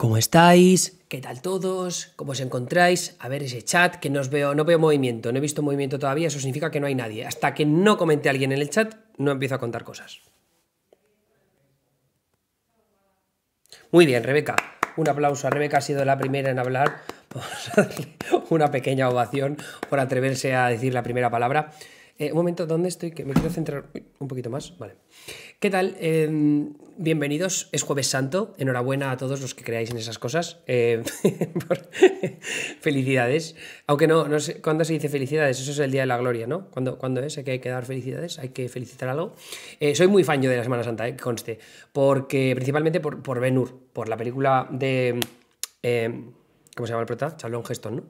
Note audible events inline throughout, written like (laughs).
¿Cómo estáis? ¿Qué tal todos? ¿Cómo os encontráis? A ver ese chat, que no veo, movimiento, no he visto movimiento todavía, eso significa que no hay nadie. Hasta que no comente alguien en el chat, no empiezo a contar cosas. Muy bien, Rebeca. Un aplauso a Rebeca, ha sido la primera en hablar. Vamos (laughs) una pequeña ovación por atreverse a decir la primera palabra. Eh, un momento, ¿dónde estoy? Que me quiero centrar un poquito más. Vale. ¿Qué tal? Em, bienvenidos, es Jueves Santo. Enhorabuena a todos los que creáis en esas cosas. Em, (laughs) felicidades. Aunque no, no sé, ¿cuándo se dice felicidades? Eso es el Día de la Gloria, ¿no? ¿Cuándo, cuando es? que hay que dar felicidades, hay que felicitar algo. Eh, soy muy fan de la Semana Santa, eh, que conste. Porque, principalmente por, por Ben por la película de. Em, ¿Cómo se llama el prota? Charlon Heston, ¿no?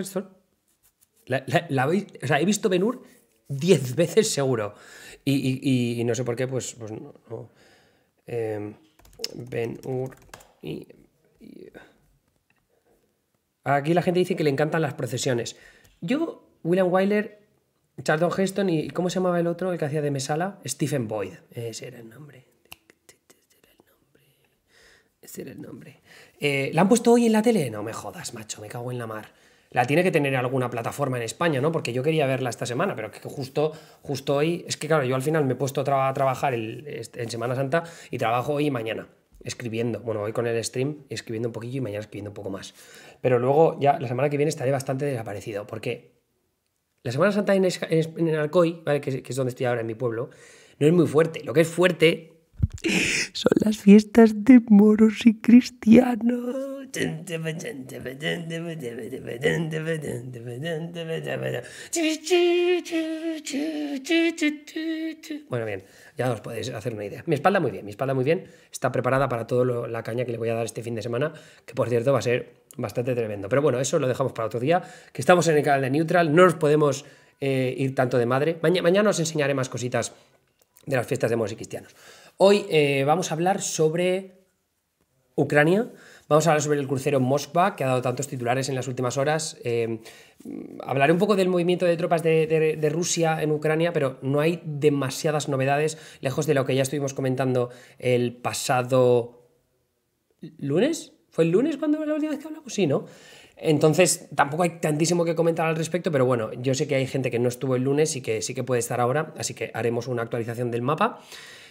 Heston? La, o sea, he visto Ben-Hur... 10 veces seguro. Y, no sé por qué, pues, pues em, ben Ur. Y, Aquí la gente dice que le encantan las procesiones. Yo, William Wyler, Charlton Heston y ¿cómo se llamaba el otro, el que hacía de Mesala? Stephen Boyd. Ese era el nombre. Ese era el nombre. Ese eh, era el nombre. ¿La han puesto hoy en la tele? No me jodas, macho, me cago en la mar la tiene que tener alguna plataforma en España, ¿no? Porque yo quería verla esta semana, pero que justo, justo hoy, es que claro, yo al final me he puesto a trabajar en Semana Santa y trabajo hoy y mañana escribiendo. Bueno, hoy con el stream escribiendo un poquillo y mañana escribiendo un poco más. Pero luego ya la semana que viene estaré bastante desaparecido, porque la Semana Santa en, Alcoy, que es donde estoy ahora en mi pueblo, no es muy fuerte. Lo que es fuerte (laughs) son las fiestas de moros y cristianos. Bueno, bien, ya os podéis hacer una idea. Mi espalda muy bien, mi espalda muy bien. Está preparada para toda la caña que le voy a dar este fin de semana, que por cierto va a ser bastante tremendo. Pero bueno, eso lo dejamos para otro día, que estamos en el canal de Neutral, no nos podemos eh, ir tanto de madre. mañana os enseñaré más cositas de las fiestas de moros y cristianos. Hoy eh, vamos a hablar sobre Ucrania. Vamos a hablar sobre el crucero Moskva, que ha dado tantos titulares en las últimas horas. Eh, hablaré un poco del movimiento de tropas de, de, Rusia en Ucrania, pero no hay demasiadas novedades, lejos de lo que ya estuvimos comentando el pasado lunes. ¿Fue el lunes cuando la última vez que hablamos? Sí, ¿no? Entonces, tampoco hay tantísimo que comentar al respecto, pero bueno, yo sé que hay gente que no estuvo el lunes y que sí que puede estar ahora, así que haremos una actualización del mapa.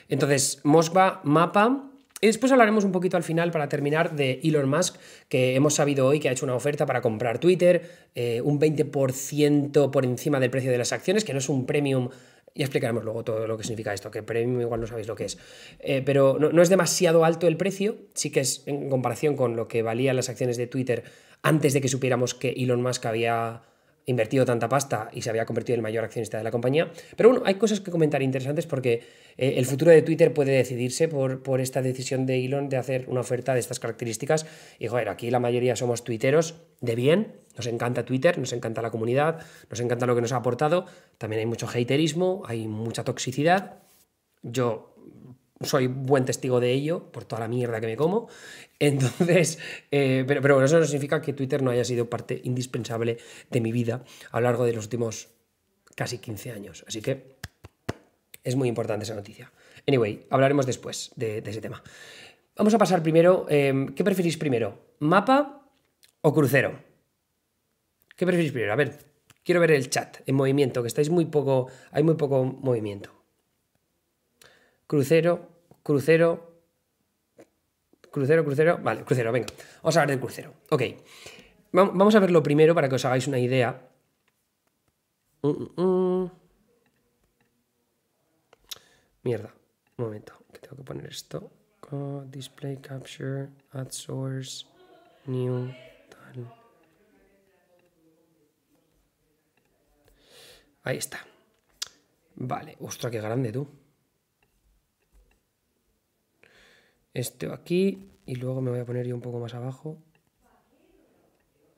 Entonces, Moskva, mapa, y después hablaremos un poquito al final, para terminar, de Elon Musk, que hemos sabido hoy que ha hecho una oferta para comprar Twitter, eh, un 20% por encima del precio de las acciones, que no es un premium ya explicaremos luego todo lo que significa esto, que premium igual no sabéis lo que es. Eh, pero no, es demasiado alto el precio, sí que es en comparación con lo que valían las acciones de Twitter antes de que supiéramos que Elon Musk había invertido tanta pasta y se había convertido en el mayor accionista de la compañía. Pero bueno, hay cosas que comentar interesantes porque eh, el futuro de Twitter puede decidirse por, por esta decisión de Elon de hacer una oferta de estas características. Y joder, aquí la mayoría somos tuiteros de bien, nos encanta Twitter, nos encanta la comunidad, nos encanta lo que nos ha aportado. También hay mucho haterismo, hay mucha toxicidad. Yo soy buen testigo de ello por toda la mierda que me como. Entonces, (laughs) eh, pero, bueno eso no significa que Twitter no haya sido parte indispensable de mi vida a lo largo de los últimos casi 15 años. Así que es muy importante esa noticia. Anyway, hablaremos después de, ese tema. Vamos a pasar primero, em, ¿qué preferís primero? ¿Mapa o crucero? ¿Qué preferís primero? A ver, quiero ver el chat en movimiento, que estáis muy poco, hay muy poco movimiento crucero, crucero, crucero, crucero. Vale, crucero, venga. Vamos a hablar del crucero. Ok. Vamos a verlo primero para que os hagáis una idea. Mm, mm, mm. Mierda. Un momento, que tengo que poner esto. display capture, add source, new, Ahí está. Vale, ostras, qué grande tú. esto aquí y luego me voy a poner yo un poco más abajo.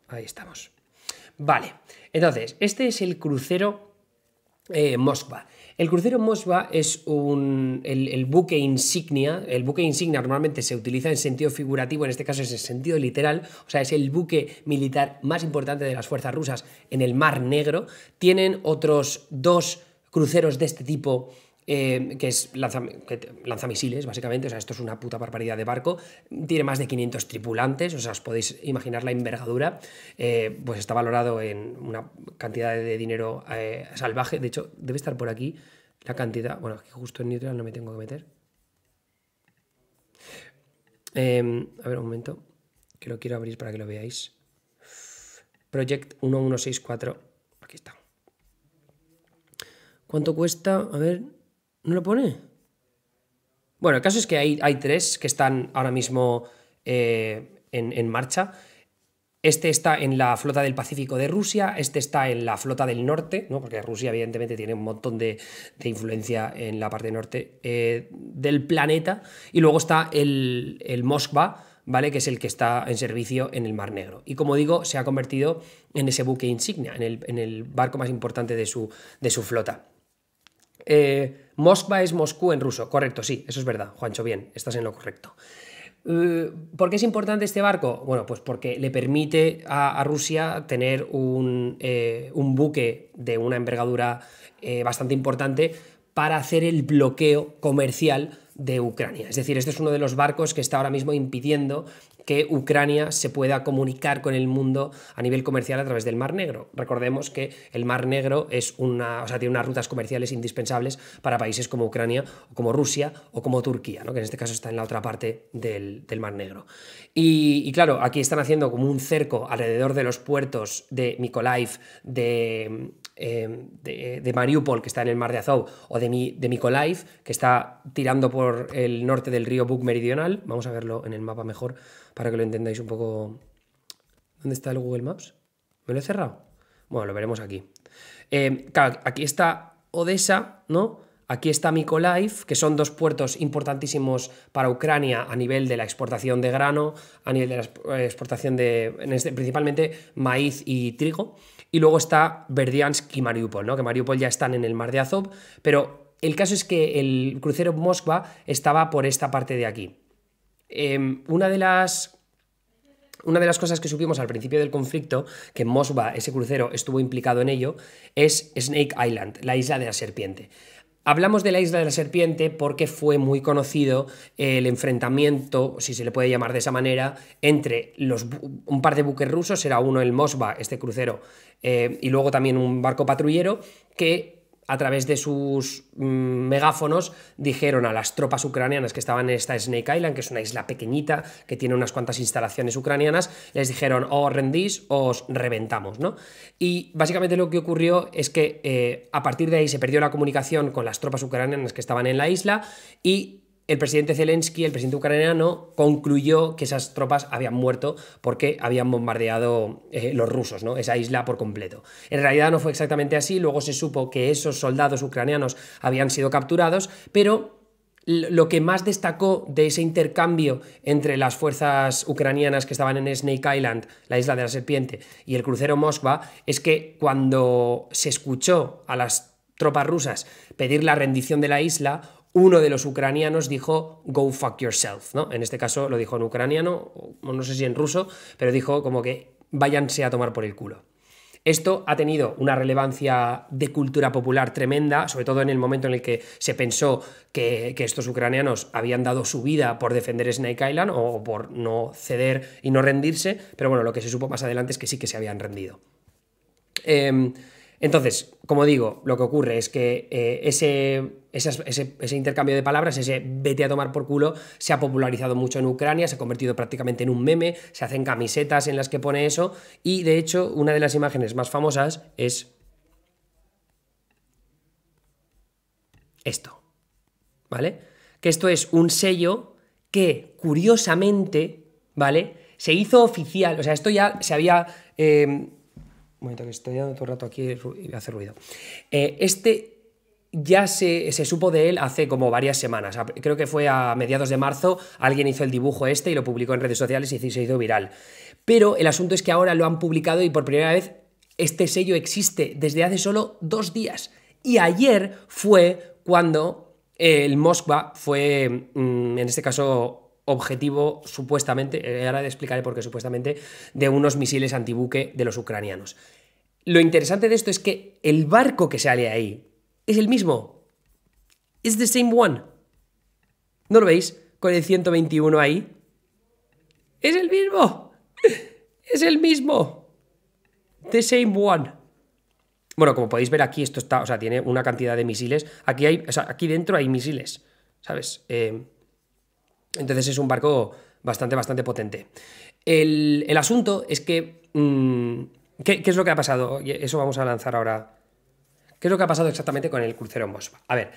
Ahí estamos. Vale, entonces, este es el crucero eh, Moskva. El crucero Moskva es un, el, el, buque insignia. El buque insignia normalmente se utiliza en sentido figurativo, en este caso es en sentido literal, o sea, es el buque militar más importante de las fuerzas rusas en el Mar Negro. Tienen otros dos cruceros de este tipo Em, que es lanza, que básicamente, o sea, esto es una puta barbaridad de barco, tiene más de 500 tripulantes, o sea, os podéis imaginar la envergadura, eh, pues está valorado en una cantidad de dinero eh, salvaje, de hecho, debe estar por aquí la cantidad, bueno, aquí justo en neutral no me tengo que meter. Em, a ver, un momento, que lo quiero abrir para que lo veáis. Project 1164, aquí está. ¿Cuánto cuesta? A ver, ¿No lo pone? Bueno, el caso es que hay, hay tres que están ahora mismo eh, en, marcha. Este está en la flota del Pacífico de Rusia, este está en la flota del norte, ¿no? porque Rusia evidentemente tiene un montón de, de influencia en la parte norte eh, del planeta, y luego está el, el Moskva, ¿vale? que es el que está en servicio en el Mar Negro. Y como digo, se ha convertido en ese buque insignia, en el, barco más importante de su, de su flota. Eh, Moskva es Moscú en ruso, correcto, sí, eso es verdad, Juancho, bien, estás en lo correcto. Eh, ¿Por qué es importante este barco? Bueno, pues porque le permite a, Rusia tener eh, un, buque de una envergadura eh, bastante importante para hacer el bloqueo comercial de Ucrania. Es decir, este es uno de los barcos que está ahora mismo impidiendo que Ucrania se pueda comunicar con el mundo a nivel comercial a través del Mar Negro. Recordemos que el Mar Negro es una, o tiene unas rutas comerciales indispensables para países como Ucrania, o como Rusia o como Turquía, que en este caso está en la otra parte del, Mar Negro. Y, y, claro, aquí están haciendo como un cerco alrededor de los puertos de Mykolaiv, de, Em, de, Mariupol, que está en el mar de Azov, o de, mi, de Mykolaiv, que está tirando por el norte del río Bug Meridional. Vamos a verlo en el mapa mejor para que lo entendáis un poco. ¿Dónde está el Google Maps? ¿Me lo he cerrado? Bueno, lo veremos aquí. Em, aquí está Odessa, ¿no? Aquí está Mykolaiv, que son dos puertos importantísimos para Ucrania a nivel de la exportación de grano, a nivel de la eh, exportación de este, principalmente maíz y trigo. Y luego está Verdiansk y Mariupol, ¿no? que Mariupol ya están en el mar de Azov, pero el caso es que el crucero Moskva estaba por esta parte de aquí. Em, una de las una de las cosas que supimos al principio del conflicto, que Moskva, ese crucero, estuvo implicado en ello, es Snake Island, la isla de la serpiente. Hablamos de la isla de la serpiente porque fue muy conocido el enfrentamiento, si se le puede llamar de esa manera, entre los, un par de buques rusos, era uno el Mosva, este crucero, eh, y luego también un barco patrullero, que a través de sus mm, megáfonos, dijeron a las tropas ucranianas que estaban en esta Snake Island, que es una isla pequeñita que tiene unas cuantas instalaciones ucranianas, les dijeron o os rendís o os reventamos, ¿no? Y básicamente lo que ocurrió es que eh, a partir de ahí se perdió la comunicación con las tropas ucranianas que estaban en la isla y el presidente Zelensky, el presidente ucraniano, concluyó que esas tropas habían muerto porque habían bombardeado eh, los rusos, ¿no? Esa isla por completo. En realidad no fue exactamente así, luego se supo que esos soldados ucranianos habían sido capturados, pero lo que más destacó de ese intercambio entre las fuerzas ucranianas que estaban en Snake Island, la isla de la serpiente, y el crucero Moskva, es que cuando se escuchó a las tropas rusas pedir la rendición de la isla, uno de los ucranianos dijo go fuck yourself, ¿no? En este caso lo dijo en ucraniano, no sé si en ruso, pero dijo como que váyanse a tomar por el culo. Esto ha tenido una relevancia de cultura popular tremenda, sobre todo en el momento en el que se pensó que, estos ucranianos habían dado su vida por defender Snake Island o por no ceder y no rendirse, pero bueno, lo que se supo más adelante es que sí que se habían rendido. Em, entonces, como digo, lo que ocurre es que eh, ese, ese, intercambio de palabras, ese vete a tomar por culo, se ha popularizado mucho en Ucrania, se ha convertido prácticamente en un meme, se hacen camisetas en las que pone eso, y de hecho, una de las imágenes más famosas es esto, ¿vale? Que esto es un sello que, curiosamente, ¿vale? Se hizo oficial, o sea, esto ya se había... Eh, momento, que estoy dando todo rato aquí y hace ruido. Eh, este ya se, se, supo de él hace como varias semanas. Creo que fue a mediados de marzo. Alguien hizo el dibujo este y lo publicó en redes sociales y se hizo viral. Pero el asunto es que ahora lo han publicado y por primera vez este sello existe desde hace solo dos días. Y ayer fue cuando el Moskva fue, mm, en este caso, objetivo, supuestamente, eh, ahora explicaré por qué supuestamente, de unos misiles antibuque de los ucranianos. Lo interesante de esto es que el barco que sale ahí es el mismo. Es the same one. ¿No lo veis? Con el 121 ahí. Es el mismo. (laughs) Es el mismo. The same one. Bueno, como podéis ver aquí, esto está, o sea, tiene una cantidad de misiles. Aquí hay, o sea, aquí dentro hay misiles, ¿sabes? Eh, entonces es un barco bastante, bastante potente. El, asunto es que... Mm, ¿qué, es lo que ha pasado? Eso vamos a lanzar ahora. ¿Qué es lo que ha pasado exactamente con el crucero Mosva? A ver,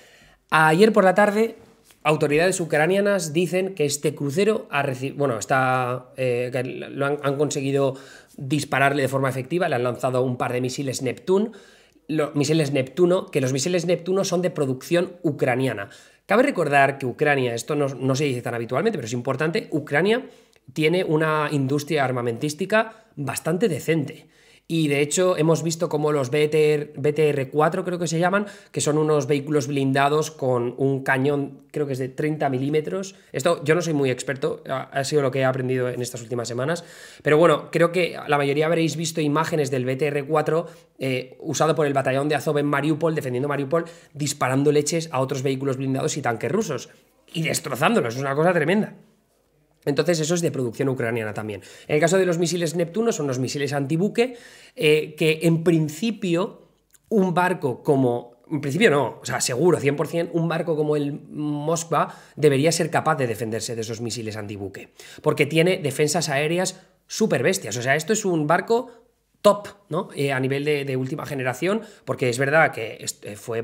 ayer por la tarde autoridades ucranianas dicen que este crucero ha recibido, bueno, está, eh, lo han, conseguido dispararle de forma efectiva, le han lanzado un par de misiles Neptune, misiles Neptuno, que los misiles Neptuno son de producción ucraniana. Cabe recordar que Ucrania, esto no, se dice tan habitualmente, pero es importante, Ucrania tiene una industria armamentística bastante decente. Y de hecho hemos visto como los BTR, BTR4, creo que se llaman, que son unos vehículos blindados con un cañón, creo que es de 30 milímetros. Esto yo no soy muy experto, ha sido lo que he aprendido en estas últimas semanas. Pero bueno, creo que la mayoría habréis visto imágenes del BTR4 eh, usado por el batallón de Azov en Mariupol, defendiendo Mariupol, disparando leches a otros vehículos blindados y tanques rusos. Y destrozándolos, es una cosa tremenda. Entonces eso es de producción ucraniana también. En el caso de los misiles Neptuno son los misiles antibuque eh, que en principio un barco como... En principio no, o sea, seguro, 100%, un barco como el Moskva debería ser capaz de defenderse de esos misiles antibuque, porque tiene defensas aéreas súper bestias. O sea, esto es un barco top ¿no? Eh, a nivel de, última generación, porque es verdad que eh, fue,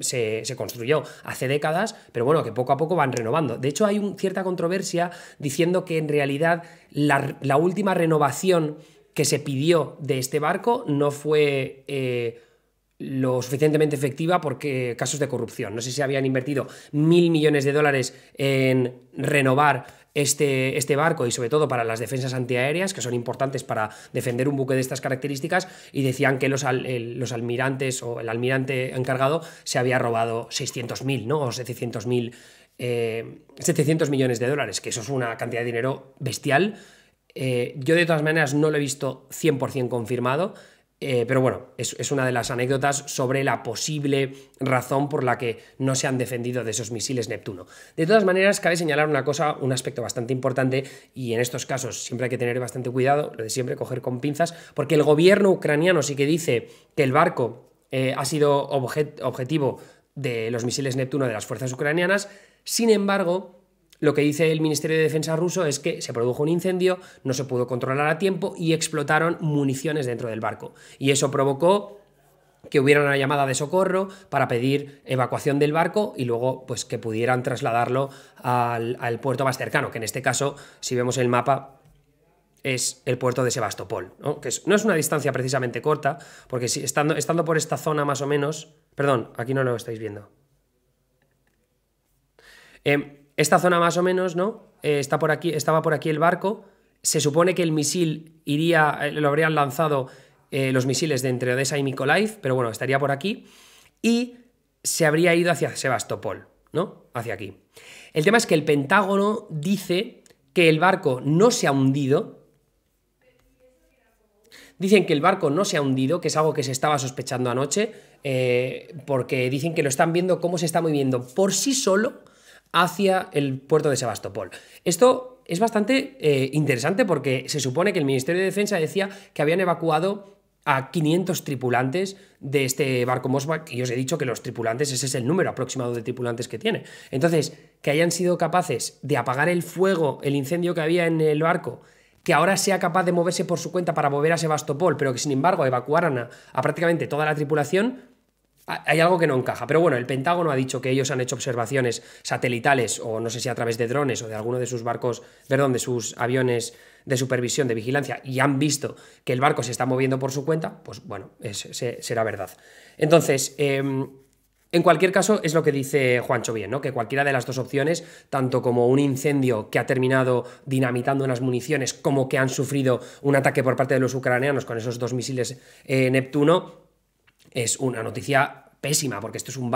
se, construyó hace décadas, pero bueno, que poco a poco van renovando. De hecho, hay cierta controversia diciendo que en realidad la, última renovación que se pidió de este barco no fue... Eh, lo suficientemente efectiva porque casos de corrupción. No sé si habían invertido mil millones de dólares en renovar este, este, barco y sobre todo para las defensas antiaéreas, que son importantes para defender un buque de estas características, y decían que los, almirantes o el almirante encargado se había robado 600.000 ¿no? o 700 eh, millones de dólares, que eso es una cantidad de dinero bestial. Eh, yo de todas maneras no lo he visto 100% confirmado, eh, pero bueno, es, una de las anécdotas sobre la posible razón por la que no se han defendido de esos misiles Neptuno. De todas maneras, cabe señalar una cosa, un aspecto bastante importante, y en estos casos siempre hay que tener bastante cuidado, lo de siempre coger con pinzas, porque el gobierno ucraniano sí que dice que el barco eh, ha sido objetivo de los misiles Neptuno de las fuerzas ucranianas, sin embargo, lo que dice el Ministerio de Defensa ruso es que se produjo un incendio, no se pudo controlar a tiempo y explotaron municiones dentro del barco. Y eso provocó que hubiera una llamada de socorro para pedir evacuación del barco y luego pues que pudieran trasladarlo al, puerto más cercano, que en este caso, si vemos el mapa, es el puerto de Sebastopol, ¿no? que es, no es una distancia precisamente corta, porque estando, estando por esta zona más o menos, perdón, aquí no lo estáis viendo. Eh, esta zona más o menos, ¿no? Eh, está por aquí, estaba por aquí el barco. Se supone que el misil iría, eh, lo habrían lanzado eh, los misiles de entre Odessa y Mykolaiv, pero bueno, estaría por aquí. Y se habría ido hacia Sebastopol, ¿no? Hacia aquí. El tema es que el Pentágono dice que el barco no se ha hundido. Dicen que el barco no se ha hundido, que es algo que se estaba sospechando anoche, porque dicen que lo están viendo cómo se está moviendo por sí solo hacia el puerto de Sebastopol. Esto es bastante eh, interesante porque se supone que el Ministerio de Defensa decía que habían evacuado a 500 tripulantes de este barco Mosbach y os he dicho que los tripulantes, ese es el número aproximado de tripulantes que tiene. Entonces, que hayan sido capaces de apagar el fuego, el incendio que había en el barco, que ahora sea capaz de moverse por su cuenta para volver a Sebastopol, pero que sin embargo evacuaran a prácticamente toda la tripulación, Ah, hay algo que no encaja. Pero bueno, el Pentágono ha dicho que ellos han hecho observaciones satelitales o no sé si a través de drones o de alguno de sus barcos, perdón, de sus aviones de supervisión, de vigilancia, y han visto que el barco se está moviendo por su cuenta, pues bueno, será verdad. Entonces, em, en cualquier caso, es lo que dice Juancho bien, ¿no? Que cualquiera de las dos opciones, tanto como un incendio que ha terminado dinamitando unas municiones, como que han sufrido un ataque por parte de los ucranianos con esos dos misiles eh, Neptuno, es una noticia pésima, porque esto es un...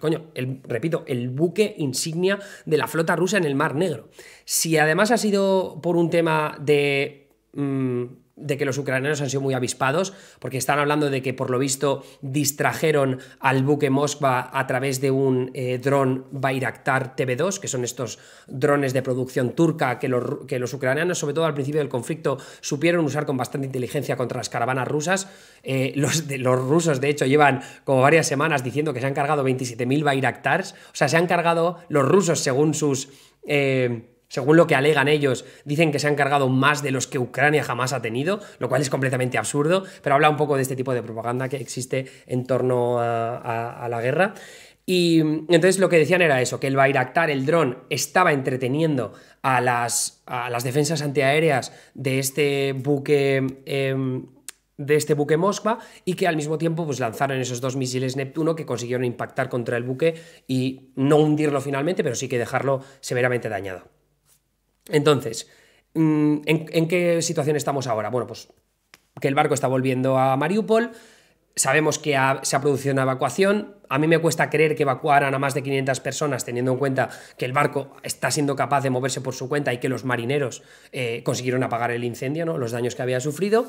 Coño, repito, el buque insignia de la flota rusa en el Mar Negro. Si además ha sido por un tema de... Mm, de que los ucranianos han sido muy avispados, porque están hablando de que por lo visto distrajeron al buque Moskva a través de un eh, dron Bayraktar TB2, que son estos drones de producción turca que los, que los, ucranianos, sobre todo al principio del conflicto, supieron usar con bastante inteligencia contra las caravanas rusas. Eh, los, los rusos, de hecho, llevan como varias semanas diciendo que se han cargado 27.000 Bayraktars, o sea, se han cargado los rusos según sus... Eh, según lo que alegan ellos, dicen que se han cargado más de los que Ucrania jamás ha tenido, lo cual es completamente absurdo, pero habla un poco de este tipo de propaganda que existe en torno a, la guerra. Y entonces lo que decían era eso, que el Bayraktar, el dron, estaba entreteniendo a las, defensas antiaéreas de este buque... Em, de este buque Moskva y que al mismo tiempo pues, lanzaron esos dos misiles Neptuno que consiguieron impactar contra el buque y no hundirlo finalmente, pero sí que dejarlo severamente dañado. Entonces, mm, ¿en, qué situación estamos ahora? Bueno, pues que el barco está volviendo a Mariupol, sabemos que se ha producido una evacuación. A mí me cuesta creer que evacuaran a más de 500 personas, teniendo en cuenta que el barco está siendo capaz de moverse por su cuenta y que los marineros eh, consiguieron apagar el incendio, ¿no? los daños que había sufrido.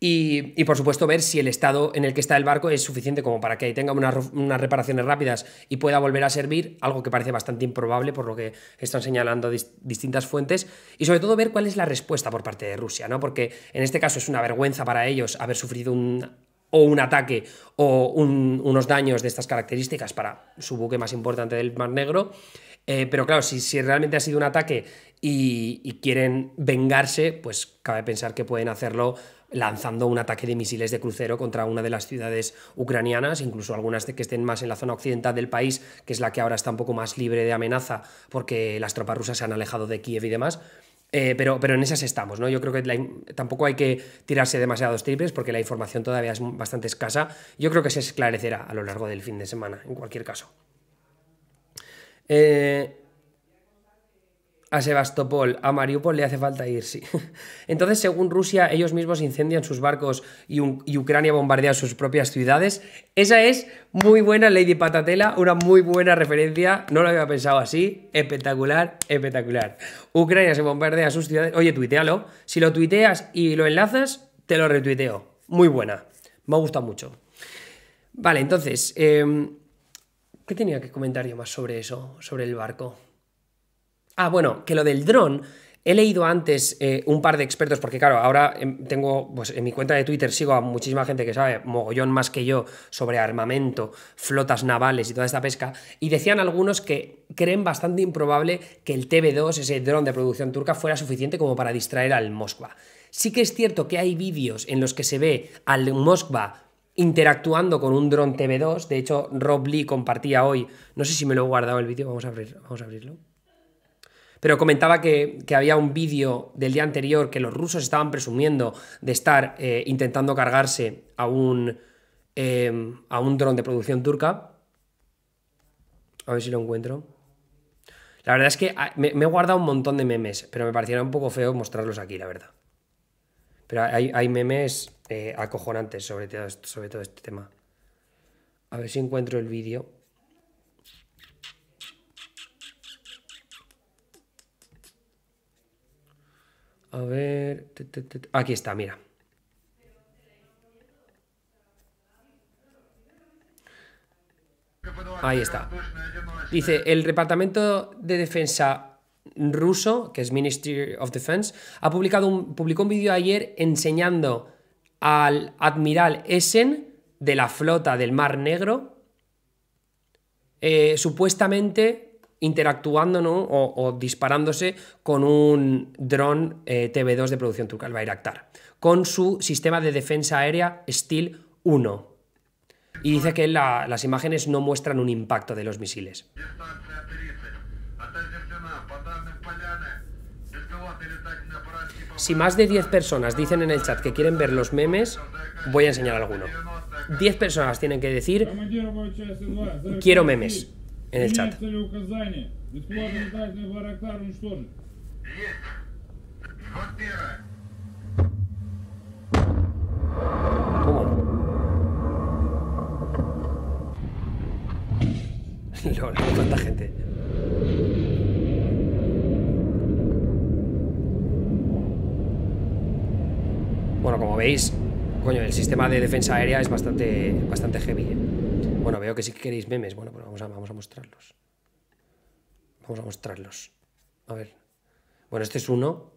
Y, por supuesto ver si el estado en el que está el barco es suficiente como para que tenga unas, reparaciones rápidas y pueda volver a servir, algo que parece bastante improbable por lo que están señalando distintas fuentes, y sobre todo ver cuál es la respuesta por parte de Rusia, ¿no? porque en este caso es una vergüenza para ellos haber sufrido un, o un ataque o unos daños de estas características para su buque más importante del Mar Negro. Eh, pero claro, si, realmente ha sido un ataque y, y quieren vengarse, pues cabe pensar que pueden hacerlo lanzando un ataque de misiles de crucero contra una de las ciudades ucranianas, incluso algunas que estén más en la zona occidental del país, que es la que ahora está un poco más libre de amenaza porque las tropas rusas se han alejado de Kiev y demás. Eh, pero, pero en esas estamos, ¿no? Yo creo que tampoco hay que tirarse demasiados triples porque la información todavía es bastante escasa. Yo creo que se esclarecerá a lo largo del fin de semana, en cualquier caso. Eh, a Sebastopol, a Mariupol le hace falta ir, sí. (laughs) Entonces, según Rusia, ellos mismos incendian sus barcos y, Ucrania bombardea sus propias ciudades. Esa es muy buena Lady Patatela, una muy buena referencia. No lo había pensado así. Espectacular, espectacular. Ucrania se bombardea sus ciudades. Oye, tuitealo. Si lo tuiteas y lo enlazas, te lo retuiteo. Muy buena. Me ha gustado mucho. Vale, entonces, em, ¿qué tenía que comentar yo más sobre eso, sobre el barco? Ah, bueno, que lo del dron. He leído antes eh, un par de expertos, porque claro, ahora em, tengo, pues en mi cuenta de Twitter sigo a muchísima gente que sabe mogollón más que yo sobre armamento, flotas navales y toda esta pesca, y decían algunos que creen bastante improbable que el TB2, ese dron de producción turca, fuera suficiente como para distraer al Moskva. Sí que es cierto que hay vídeos en los que se ve al Moskva interactuando con un dron TB2, de hecho Rob Lee compartía hoy, no sé si me lo he guardado el vídeo, vamos a abrirlo. Pero comentaba que, había un vídeo del día anterior que los rusos estaban presumiendo de estar eh, intentando cargarse a un, eh, a un dron de producción turca. A ver si lo encuentro. La verdad es que ah, me, he guardado un montón de memes, pero me pareciera un poco feo mostrarlos aquí, la verdad. Pero hay, memes eh, acojonantes sobre todo, sobre todo este tema. A ver si encuentro el vídeo. A ver. Aquí está, mira. Ahí está. Dice, el Departamento de Defensa ruso, que es Ministry of Defense, ha publicado un, publicó un vídeo ayer enseñando al admiral Essen de la flota del Mar Negro, eh, supuestamente interactuando o, disparándose con un dron eh, TB2 de producción turca, el Bayraktar, con su sistema de defensa aérea Steel 1. Y dice que las imágenes no muestran un impacto de los misiles. Si más de 10 personas dicen en el chat que quieren ver los memes, voy a enseñar alguno. 10 personas tienen que decir, quiero memes en el chat. ¿Cómo? (laughs) LOL, cuánta gente. Bueno, como veis, coño, el sistema de defensa aérea es bastante, bastante heavy. ¿eh? Bueno, veo que sí queréis memes. Bueno, pues vamos a, vamos a mostrarlos. Vamos a mostrarlos. A ver. Bueno, este es uno.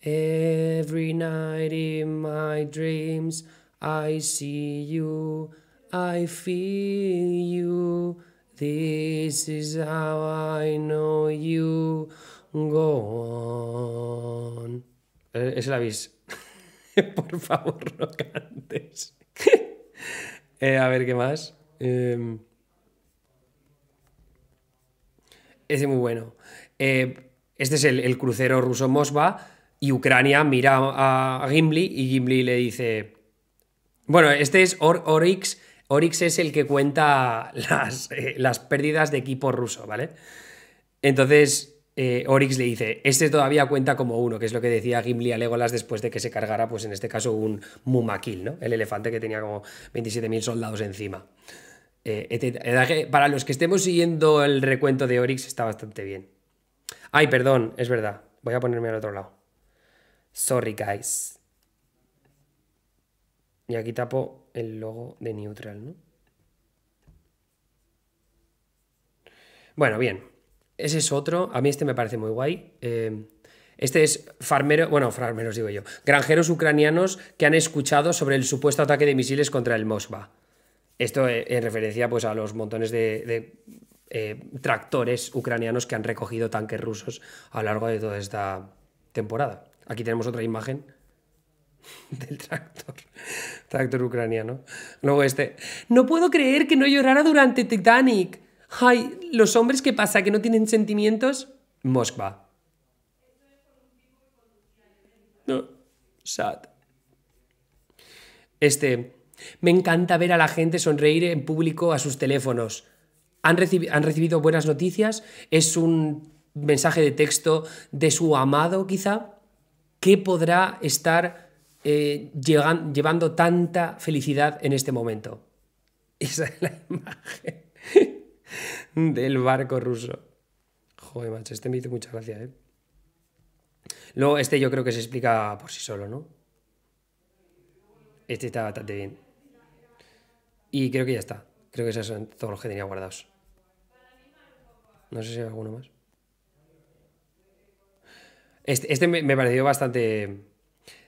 Every night in my dreams I see you, I feel you. This is how I know you. Go on. Eh, ese la habéis. (laughs) Por favor, no cantes. (laughs) Eh, a ver qué más. Em, ese es muy bueno. Eh, este es el, crucero ruso Mosva y Ucrania mira a, Gimli y Gimli le dice... Bueno, este es orix Oryx. Oryx es el que cuenta (laughs) las, eh, las pérdidas de equipo ruso, ¿vale? Entonces Orix eh, Oryx le dice, este todavía cuenta como uno, que es lo que decía Gimli a Legolas después de que se cargara, pues en este caso, un Mumakil, ¿no? El elefante que tenía como 27.000 soldados encima. Eh, para los que estemos siguiendo el recuento de Oryx, está bastante bien. Ay, perdón, es verdad. Voy a ponerme al otro lado. Sorry, guys. Y aquí tapo el logo de Neutral, ¿no? Bueno, bien. Ese es otro. A mí este me parece muy guay. Em, este es farmero, bueno, farmeros digo yo, granjeros ucranianos que han escuchado sobre el supuesto ataque de misiles contra el Moskva. Esto eh, en referencia pues, a los montones de, eh, tractores ucranianos que han recogido tanques rusos a lo largo de toda esta temporada. Aquí tenemos otra imagen (laughs) del tractor, tractor ucraniano. Luego este, no puedo creer que no llorara durante Titanic ay, los hombres, ¿qué pasa? ¿Que no tienen sentimientos? Moskva. No, sad. Este, me encanta ver a la gente sonreír en público a sus teléfonos. Han, han recibido buenas noticias, es un mensaje de texto de su amado quizá, que podrá estar eh, llevando tanta felicidad en este momento. (laughs) Esa es la imagen. (laughs) del barco ruso. Joder, macho, este me hizo mucha gracia, ¿eh? Luego, este yo creo que se explica por sí solo, ¿no? Este está bastante bien. Y creo que ya está. Creo que esos son todos los que tenía guardados. No sé si hay alguno más. Este, este me, me pareció bastante.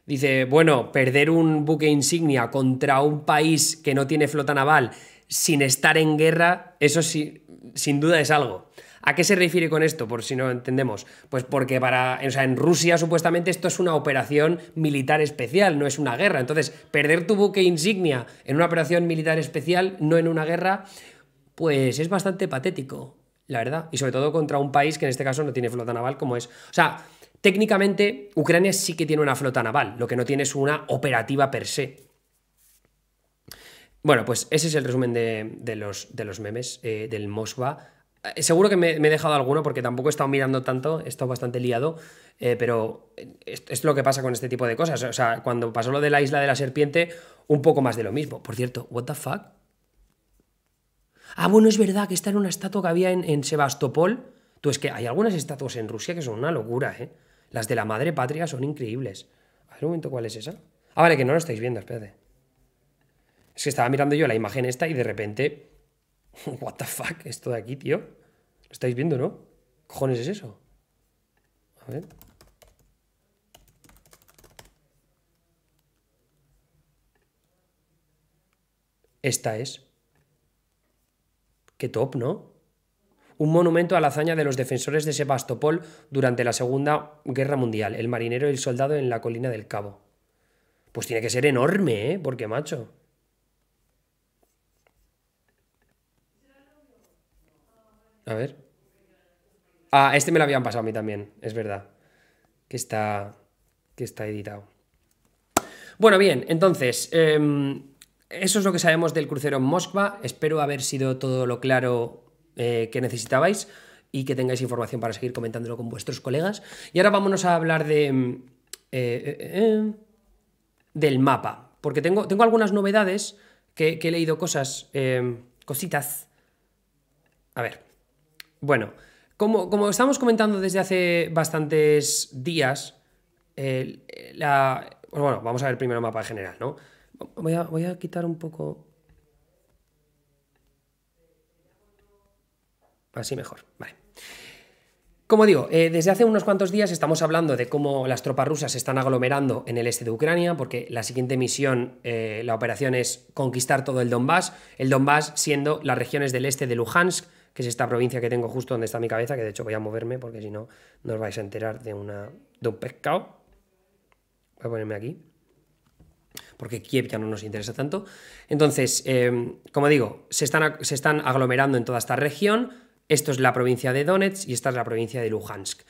Dice, bueno, perder un buque insignia contra un país que no tiene flota naval sin estar en guerra, eso sí, sin duda es algo. ¿A qué se refiere con esto? Por si no entendemos. Pues porque para, o sea, en Rusia supuestamente esto es una operación militar especial, no es una guerra. Entonces, perder tu buque insignia en una operación militar especial, no en una guerra, pues es bastante patético, la verdad. Y sobre todo contra un país que en este caso no tiene flota naval como es. O sea, técnicamente Ucrania sí que tiene una flota naval, lo que no tiene es una operativa per se. Bueno, pues ese es el resumen de, los, memes eh, del Mosva. Eh, seguro que me, he dejado alguno porque tampoco he estado mirando tanto, he estado bastante liado, eh, pero es, lo que pasa con este tipo de cosas. O sea, cuando pasó lo de la isla de la serpiente, un poco más de lo mismo. Por cierto, ¿what the fuck? Ah, bueno, es verdad que está en una estatua que había en, en Sebastopol. Tú es que hay algunas estatuas en Rusia que son una locura, ¿eh? Las de la madre patria son increíbles. A ver un momento, ¿cuál es esa? Ah, vale, que no lo estáis viendo, espérate. Es que estaba mirando yo la imagen esta y de repente. (laughs) ¿What the fuck? Esto de aquí, tío. Lo estáis viendo, ¿no? ¿Qué cojones es eso? A ver. Esta es. Qué top, ¿no? Un monumento a la hazaña de los defensores de Sebastopol durante la Segunda Guerra Mundial, el marinero y el soldado en la colina del Cabo. Pues tiene que ser enorme, ¿eh? Porque, macho. A ver. Ah, este me lo habían pasado a mí también, es verdad. Que está, que está editado. Bueno, bien, entonces, em, eso es lo que sabemos del crucero Moskva. Espero haber sido todo lo claro eh, que necesitabais y que tengáis información para seguir comentándolo con vuestros colegas. Y ahora vámonos a hablar de... Em, eh, eh, del mapa, porque tengo, tengo algunas novedades que, que he leído cosas, em, cositas. A ver. Bueno, como, estamos comentando desde hace bastantes días, pues bueno, vamos a ver primero el mapa general, ¿no? Voy a, quitar un poco... Así mejor, vale. Como digo, eh, desde hace unos cuantos días estamos hablando de cómo las tropas rusas se están aglomerando en el este de Ucrania, porque la siguiente misión, eh, la operación es conquistar todo el Donbass, el Donbass siendo las regiones del este de Luhansk, que es esta provincia que tengo justo donde está mi cabeza, que de hecho voy a moverme porque si no, no os vais a enterar de, una, de un pescado. Voy a ponerme aquí, porque Kiev ya no nos interesa tanto. Entonces, em, como digo, se están, se están aglomerando en toda esta región. Esto es la provincia de Donetsk y esta es la provincia de Luhansk.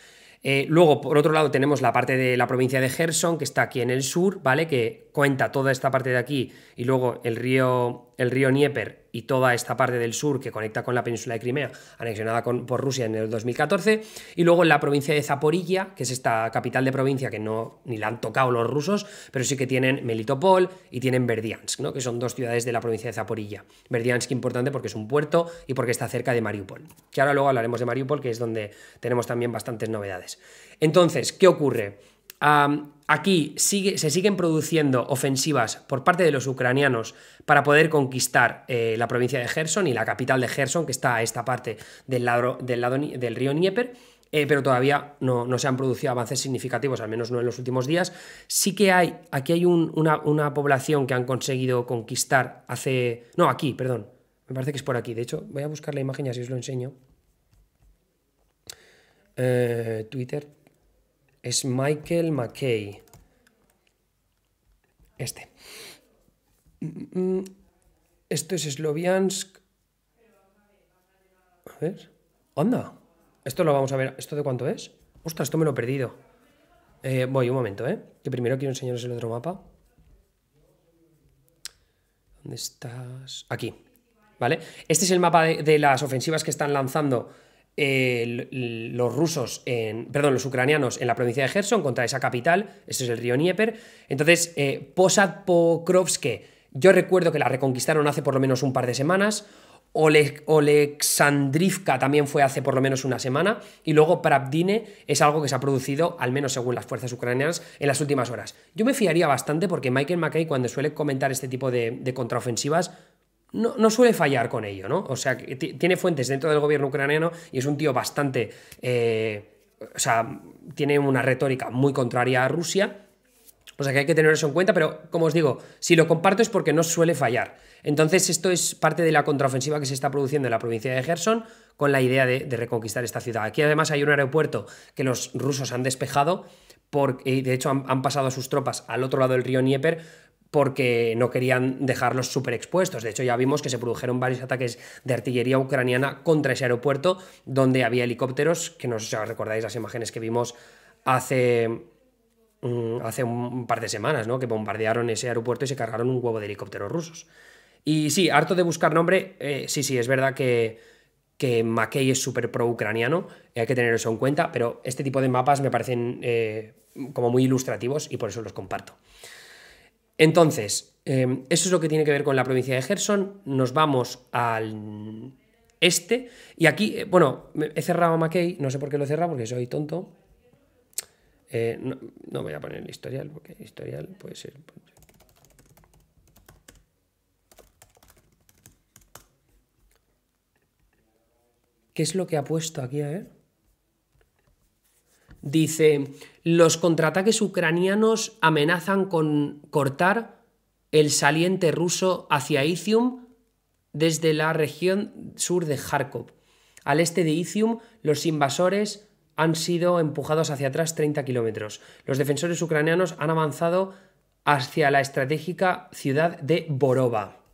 Eh, luego, por otro lado, tenemos la parte de la provincia de Gerson, que está aquí en el sur, ¿vale? Que cuenta toda esta parte de aquí y luego el río el río Nieper y toda esta parte del sur que conecta con la península de Crimea, anexionada por Rusia en el 2014, y luego en la provincia de Zaporilla, que es esta capital de provincia que no ni la han tocado los rusos, pero sí que tienen Melitopol y tienen Verdiansk, ¿no? que son dos ciudades de la provincia de Zaporilla. es importante porque es un puerto y porque está cerca de Mariupol, que ahora luego hablaremos de Mariupol, que es donde tenemos también bastantes novedades. Entonces, ¿qué ocurre? aquí se siguen produciendo ofensivas por parte de los ucranianos para poder conquistar eh, la provincia de Gerson y la capital de Gerson, que está a esta parte del del, río Nieper, eh, pero todavía no, se han producido avances significativos, al menos no en los últimos días. Sí que hay, aquí hay una, población que han conseguido conquistar hace... No, aquí, perdón. Me parece que es por aquí. De hecho, voy a buscar la imagen y así os lo enseño. Eh, Twitter es Michael McKay. Este. Esto es Sloviansk. A ver. ¿Onda? Esto lo vamos a ver. ¿Esto de cuánto es? Ostras, esto me lo he perdido. Eh, voy, un momento, ¿eh? Que primero quiero enseñaros el otro mapa. ¿Dónde estás? Aquí. ¿Vale? Este es el mapa de las ofensivas que están lanzando eh, los rusos, en, perdón, los ucranianos en la provincia de Gerson contra esa capital, ese es el río Dnieper. Entonces, eh, Posad Pokrovske, yo recuerdo que la reconquistaron hace por lo menos un par de semanas. Oleksandrivka también fue hace por lo menos una semana. Y luego Pravdine es algo que se ha producido, al menos según las fuerzas ucranianas, en las últimas horas. Yo me fiaría bastante porque Michael McKay, cuando suele comentar este tipo de, de contraofensivas, no, suele fallar con ello, ¿no? O sea, tiene fuentes dentro del gobierno ucraniano y es un tío bastante... Eh, o sea, tiene una retórica muy contraria a Rusia. O sea que hay que tener eso en cuenta, pero como os digo, si lo comparto es porque no suele fallar. Entonces, esto es parte de la contraofensiva que se está produciendo en la provincia de Gerson con la idea de, reconquistar esta ciudad. Aquí además hay un aeropuerto que los rusos han despejado, y de hecho han, pasado sus tropas al otro lado del río Dnieper porque no querían dejarlos súper expuestos. De hecho, ya vimos que se produjeron varios ataques de artillería ucraniana contra ese aeropuerto, donde había helicópteros, que no sé si os recordáis las imágenes que vimos hace, mm, hace un par de semanas, ¿no? que bombardearon ese aeropuerto y se cargaron un huevo de helicópteros rusos. Y sí, harto de buscar nombre, eh, sí, sí, es verdad que, que es súper pro-ucraniano, hay que tener eso en cuenta, pero este tipo de mapas me parecen eh, como muy ilustrativos y por eso los comparto. Entonces, em, eso es lo que tiene que ver con la provincia de Gerson. Nos vamos al este. Y aquí, eh, bueno, he cerrado a Mackay, no sé por qué lo he cerrado, porque soy tonto. Eh, no, no, voy a poner el historial, porque el historial puede ser. ¿Qué es lo que ha puesto aquí, a ver? Dice, los contraataques ucranianos amenazan con cortar el saliente ruso hacia Izium desde la región sur de Kharkov. Al este de Izium, los invasores han sido empujados hacia atrás 30 kilómetros. Los defensores ucranianos han avanzado hacia la estratégica ciudad de Borova.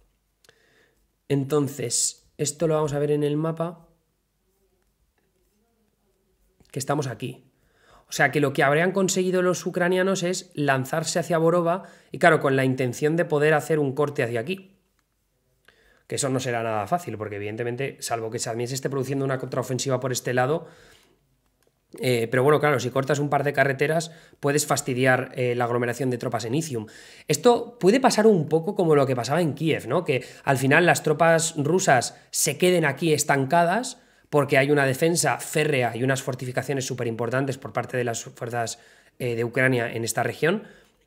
Entonces, esto lo vamos a ver en el mapa, que estamos aquí. O sea que lo que habrían conseguido los ucranianos es lanzarse hacia Borova y claro, con la intención de poder hacer un corte hacia aquí. Que eso no será nada fácil, porque evidentemente, salvo que también se esté produciendo una contraofensiva por este lado, eh, pero bueno, claro, si cortas un par de carreteras puedes fastidiar eh, la aglomeración de tropas en Izium. Esto puede pasar un poco como lo que pasaba en Kiev, ¿no? Que al final las tropas rusas se queden aquí estancadas porque hay una defensa férrea y unas fortificaciones súper importantes por parte de las fuerzas eh, de Ucrania en esta región.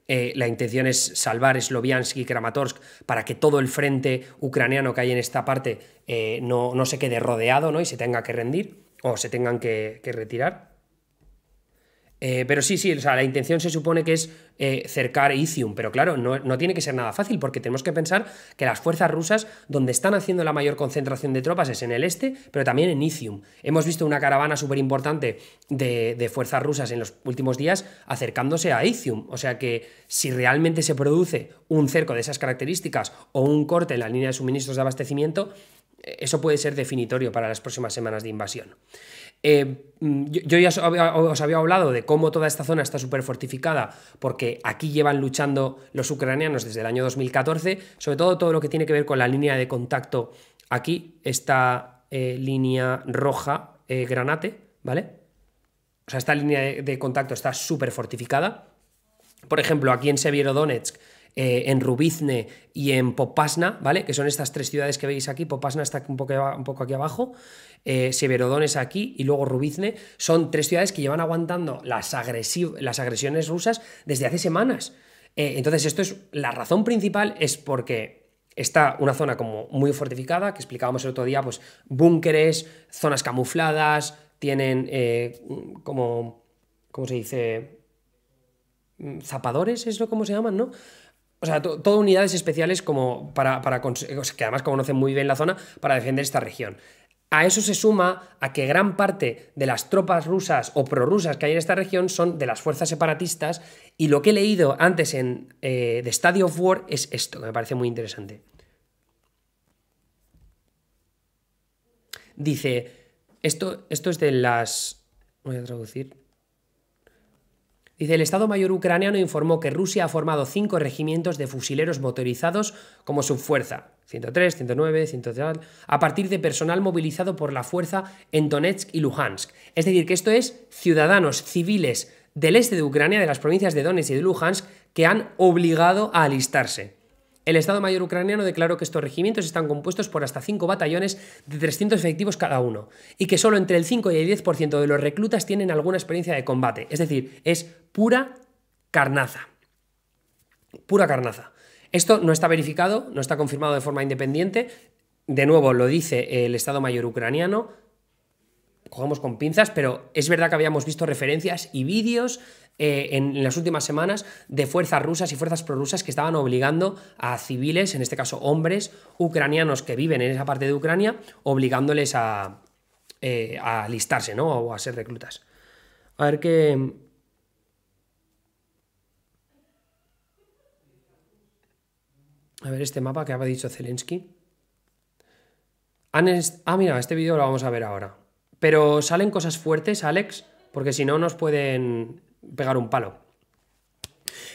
Eh, la intención es salvar Sloviansk y Kramatorsk para que todo el frente ucraniano que hay en esta parte eh, no, se quede rodeado ¿no? y se tenga que rendir o se tengan que retirar. Eh, pero sí, sí, o sea, la intención se supone que es eh, cercar Izyum, pero claro, no, tiene que ser nada fácil, porque tenemos que pensar que las fuerzas rusas, donde están haciendo la mayor concentración de tropas, es en el este, pero también en Izyum. Hemos visto una caravana súper importante de, fuerzas rusas en los últimos días acercándose a Izyum, O sea que si realmente se produce un cerco de esas características o un corte en la línea de suministros de abastecimiento, eh, eso puede ser definitorio para las próximas semanas de invasión. Eh, mm, yo, ya os había hablado de cómo toda esta zona está súper fortificada, porque aquí llevan luchando los ucranianos desde el año 2014, sobre todo todo lo que tiene que ver con la línea de contacto aquí, esta eh, línea roja eh, granate, ¿vale? O sea, esta línea de, contacto está súper fortificada. Por ejemplo, aquí en Severodonetsk eh, en Rubizne y en Popasna, ¿vale? Que son estas tres ciudades que veis aquí. Popasna está un poco, aquí abajo, eh, es aquí y luego Rubizne. Son tres ciudades que llevan aguantando las, las agresiones rusas desde hace semanas. Eh, entonces, esto es. La razón principal es porque está una zona como muy fortificada, que explicábamos el otro día, pues búnkeres, zonas camufladas, tienen eh, como, ¿cómo se dice? Mm, zapadores, es lo como se llaman, ¿no? O sea, todo unidades especiales como para, para que además conocen muy bien la zona para defender esta región. A eso se suma a que gran parte de las tropas rusas o prorrusas que hay en esta región son de las fuerzas separatistas y lo que he leído antes en eh, The Study of War es esto, que me parece muy interesante. Dice, esto, esto es de las... Voy a traducir. Dice, el Estado Mayor ucraniano informó que Rusia ha formado cinco regimientos de fusileros motorizados como subfuerza, 103, 109, 103, a partir de personal movilizado por la fuerza en Donetsk y Luhansk. Es decir, que esto es ciudadanos civiles del este de Ucrania, de las provincias de Donetsk y de Luhansk, que han obligado a alistarse. El Estado Mayor ucraniano declaró que estos regimientos están compuestos por hasta 5 batallones de 300 efectivos cada uno, y que solo entre el 5 y el 10% de los reclutas tienen alguna experiencia de combate, es decir, es pura carnaza. Pura carnaza. Esto no está verificado, no está confirmado de forma independiente. De nuevo, lo dice el Estado Mayor ucraniano. Cogemos con pinzas, pero es verdad que habíamos visto referencias y vídeos eh, en, las últimas semanas de fuerzas rusas y fuerzas prorrusas que estaban obligando a civiles, en este caso hombres ucranianos que viven en esa parte de Ucrania, obligándoles a, eh, alistarse, ¿no? O a ser reclutas. A ver qué... A ver este mapa que había dicho Zelensky. Ah, mira, este vídeo lo vamos a ver ahora. Pero salen cosas fuertes, Alex, porque si no nos pueden pegar un palo.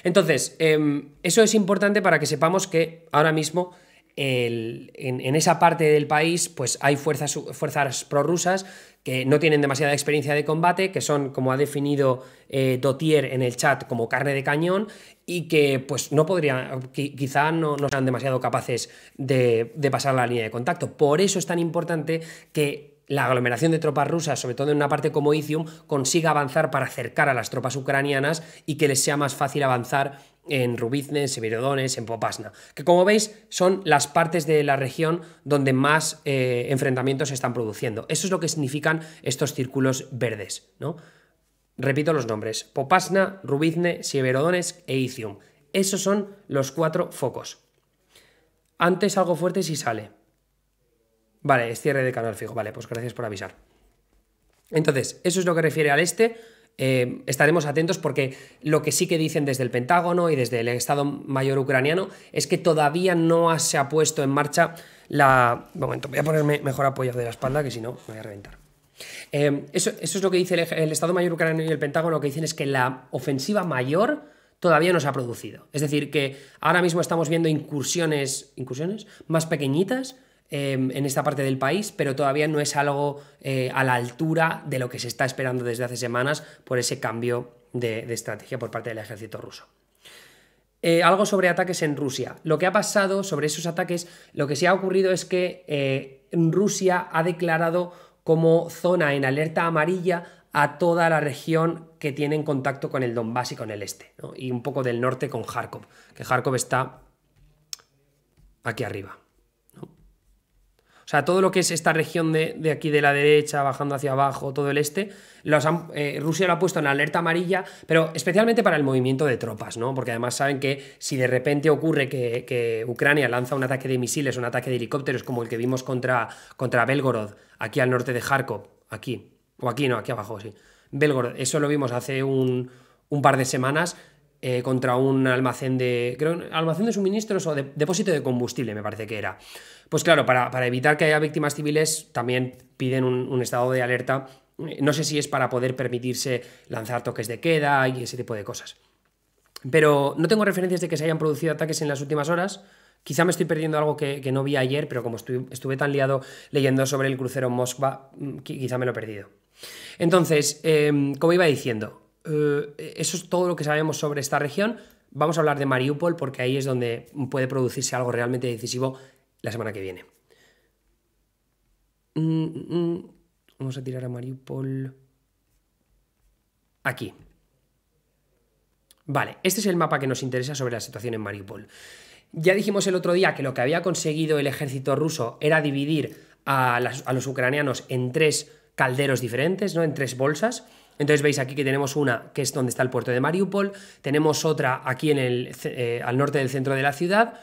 Entonces, em, eso es importante para que sepamos que ahora mismo en, esa parte del país, pues hay fuerzas, fuerzas prorrusas que no tienen demasiada experiencia de combate, que son, como ha definido eh, Dotier en el chat, como carne de cañón, y que pues no podrían, quizá no, no sean demasiado capaces de, de pasar la línea de contacto. Por eso es tan importante que la aglomeración de tropas rusas, sobre todo en una parte como Izium, consiga avanzar para acercar a las tropas ucranianas y que les sea más fácil avanzar en Rubizne, Severodones, en Popasna, que como veis son las partes de la región donde más eh, enfrentamientos se están produciendo. Eso es lo que significan estos círculos verdes, ¿no? Repito los nombres, Popasna, Rubizne, Severodones e Izium. Esos son los cuatro focos. Antes algo fuerte si sale, Vale, es cierre de canal fijo. Vale, pues gracias por avisar. Entonces, eso es lo que refiere al este. Eh, estaremos atentos porque lo que sí que dicen desde el Pentágono y desde el Estado Mayor ucraniano es que todavía no se ha puesto en marcha la... Un momento, voy a ponerme mejor apoyo de la espalda que si no me voy a reventar. Eh, eso, es lo que dice el, el, Estado Mayor ucraniano y el Pentágono, lo que dicen es que la ofensiva mayor todavía no se ha producido. Es decir, que ahora mismo estamos viendo incursiones, incursiones más pequeñitas, Em, en esta parte del país, pero todavía no es algo eh, a la altura de lo que se está esperando desde hace semanas por ese cambio de, estrategia por parte del ejército ruso. Eh, algo sobre ataques en Rusia. Lo que ha pasado sobre esos ataques, lo que sí ha ocurrido es que eh, Rusia ha declarado como zona en alerta amarilla a toda la región que tiene en contacto con el Donbass y con el este, y un poco del norte con Kharkov, que Kharkov está aquí arriba. O sea, todo lo que es esta región de, aquí de la derecha, bajando hacia abajo, todo el este, eh, Rusia lo ha puesto en alerta amarilla, pero especialmente para el movimiento de tropas, ¿no? Porque además saben que si de repente ocurre que, Ucrania lanza un ataque de misiles, un ataque de helicópteros, como el que vimos contra, contra Belgorod, aquí al norte de Kharkov, aquí, o aquí, no, aquí abajo, sí. Belgorod, eso lo vimos hace un, par de semanas. Eh, contra un almacén de. Creo, almacén de suministros o de, depósito de combustible, me parece que era. Pues claro, para, para evitar que haya víctimas civiles, también piden un, estado de alerta. Eh, no sé si es para poder permitirse lanzar toques de queda y ese tipo de cosas. Pero no tengo referencias de que se hayan producido ataques en las últimas horas. Quizá me estoy perdiendo algo que, no vi ayer, pero como estuve, tan liado leyendo sobre el crucero Moskva, mm, quizá me lo he perdido. Entonces, em, como iba diciendo, eh, eso es todo lo que sabemos sobre esta región. Vamos a hablar de Mariupol porque ahí es donde puede producirse algo realmente decisivo la semana que viene. Mm, mm, vamos a tirar a Mariupol. Aquí. Vale, este es el mapa que nos interesa sobre la situación en Mariupol. Ya dijimos el otro día que lo que había conseguido el ejército ruso era dividir a, los ucranianos en tres calderos diferentes, ¿no? En tres bolsas. Entonces veis aquí que tenemos una que es donde está el puerto de Mariupol, tenemos otra aquí en el, eh, al norte del centro de la ciudad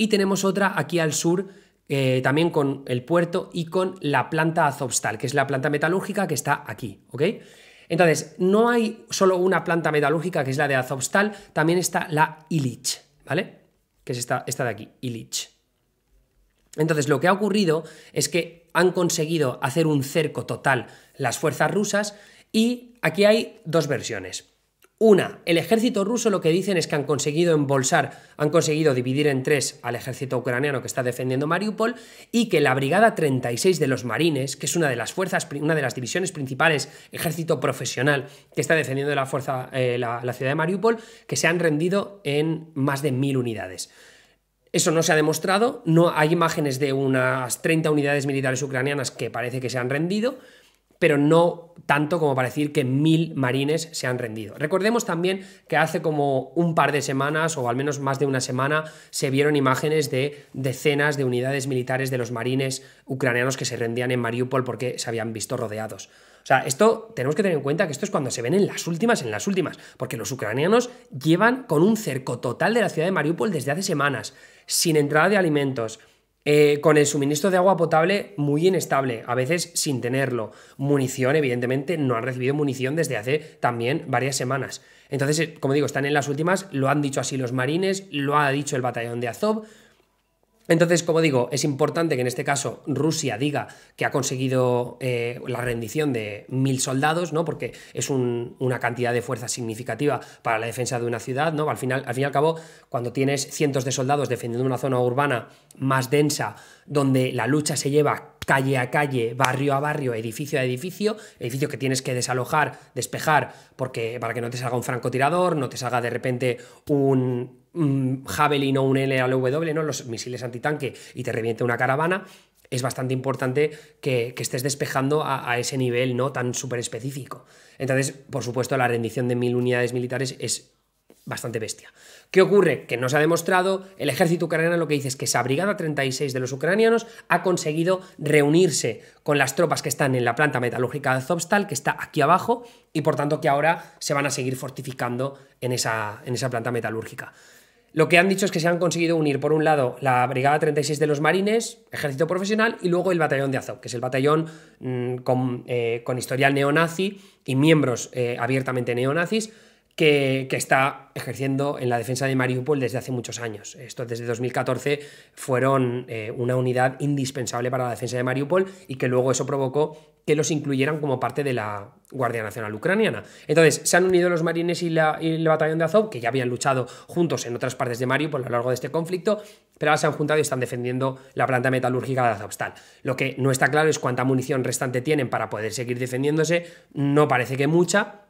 y tenemos otra aquí al sur, eh, también con el puerto y con la planta Azovstal, que es la planta metalúrgica que está aquí, ¿ok? Entonces, no hay solo una planta metalúrgica, que es la de Azovstal, también está la Ilich, ¿vale? Que es esta de aquí, Ilich. Entonces, lo que ha ocurrido es que han conseguido hacer un cerco total las fuerzas rusas y aquí hay dos versiones. Una, el ejército ruso lo que dicen es que han conseguido embolsar, han conseguido dividir en tres al ejército ucraniano que está defendiendo Mariupol y que la Brigada 36 de los Marines, que es una de las fuerzas, una de las divisiones principales, ejército profesional que está defendiendo la, fuerza, eh, la, ciudad de Mariupol, que se han rendido en más de mil unidades. Eso no se ha demostrado, no hay imágenes de unas 30 unidades militares ucranianas que parece que se han rendido, pero no tanto como para decir que mil marines se han rendido. Recordemos también que hace como un par de semanas, o al menos más de una semana, se vieron imágenes de decenas de unidades militares de los marines ucranianos que se rendían en Mariupol porque se habían visto rodeados. O sea, esto tenemos que tener en cuenta que esto es cuando se ven en las últimas, en las últimas, porque los ucranianos llevan con un cerco total de la ciudad de Mariupol desde hace semanas, sin entrada de alimentos, eh, con el suministro de agua potable muy inestable, a veces sin tenerlo. Munición, evidentemente, no han recibido munición desde hace también varias semanas. Entonces, eh, como digo, están en las últimas, lo han dicho así los marines, lo ha dicho el batallón de Azov, entonces, como digo, es importante que en este caso Rusia diga que ha conseguido eh, la rendición de mil soldados, ¿no? Porque es una cantidad de fuerza significativa para la defensa de una ciudad, ¿no? Al final, al fin y al cabo, cuando tienes cientos de soldados defendiendo una zona urbana más densa, donde la lucha se lleva calle a calle, barrio a barrio, edificio a edificio, edificio que tienes que desalojar, despejar, porque para que no te salga un francotirador, no te salga de repente un Mm, un Javelin o un LLW, ¿no? los misiles antitanque, y te reviente una caravana, es bastante importante que, estés despejando a, ese nivel no tan súper específico. Entonces, por supuesto, la rendición de mil unidades militares es bastante bestia. ¿Qué ocurre? Que no se ha demostrado, el ejército ucraniano lo que dice es que esa brigada 36 de los ucranianos ha conseguido reunirse con las tropas que están en la planta metalúrgica de Zobstal, que está aquí abajo, y por tanto que ahora se van a seguir fortificando en esa planta metalúrgica. Lo que han dicho es que se han conseguido unir, por un lado, la Brigada 36 de los Marines, Ejército Profesional, y luego el Batallón de Azov, que es el batallón mm, eh, con, historial neonazi y miembros eh, abiertamente neonazis, que, está ejerciendo en la defensa de Mariupol desde hace muchos años. Esto desde 2014 fueron eh, una unidad indispensable para la defensa de Mariupol y que luego eso provocó que los incluyeran como parte de la Guardia Nacional Ucraniana. Entonces, se han unido los marines y, y el batallón de Azov, que ya habían luchado juntos en otras partes de Mariupol a lo largo de este conflicto, pero ahora se han juntado y están defendiendo la planta metalúrgica de Azovstal. Lo que no está claro es cuánta munición restante tienen para poder seguir defendiéndose, no parece que mucha,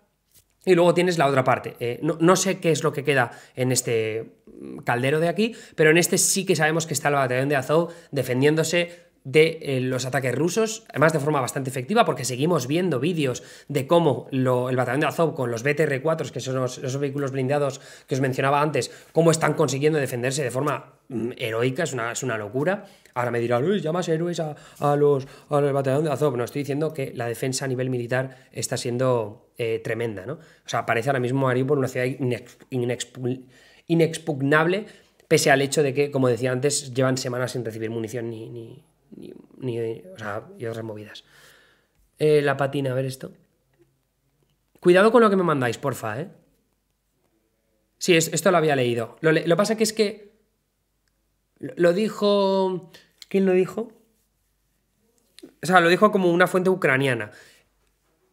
y luego tienes la otra parte. Eh, no, sé qué es lo que queda en este mm, caldero de aquí, pero en este sí que sabemos que está el batallón de Azov defendiéndose de eh, los ataques rusos, además de forma bastante efectiva, porque seguimos viendo vídeos de cómo el batallón de Azov con los BTR-4, que son los, esos vehículos blindados que os mencionaba antes, cómo están consiguiendo defenderse de forma mm, heroica, es una, es una locura. Ahora me dirán, Luis, llamas héroes a, a al batallón de Azov. No, estoy diciendo que la defensa a nivel militar está siendo eh, tremenda, ¿no? O sea, parece ahora mismo por una ciudad inexpugnable, pese al hecho de que, como decía antes, llevan semanas sin recibir munición ni, ni, o sea, y otras movidas. Eh, la patina, a ver esto. Cuidado con lo que me mandáis, porfa, ¿eh? Sí, esto lo había leído. Lo, lo pasa que es que lo dijo... ¿Quién lo dijo? O sea, lo dijo como una fuente ucraniana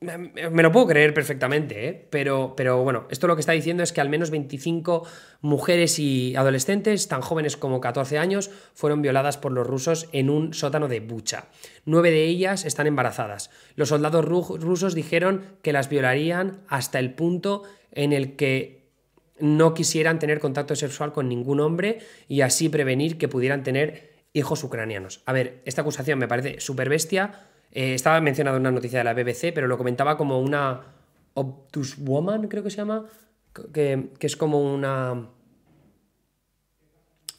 me lo puedo creer perfectamente, ¿eh? pero, pero bueno, esto lo que está diciendo es que al menos 25 mujeres y adolescentes, tan jóvenes como 14 años, fueron violadas por los rusos en un sótano de Bucha. Nueve de ellas están embarazadas. Los soldados rusos dijeron que las violarían hasta el punto en el que no quisieran tener contacto sexual con ningún hombre y así prevenir que pudieran tener hijos ucranianos. A ver, esta acusación me parece súper bestia eh, estaba mencionado en una noticia de la BBC, pero lo comentaba como una optus woman, creo que se llama, que es como una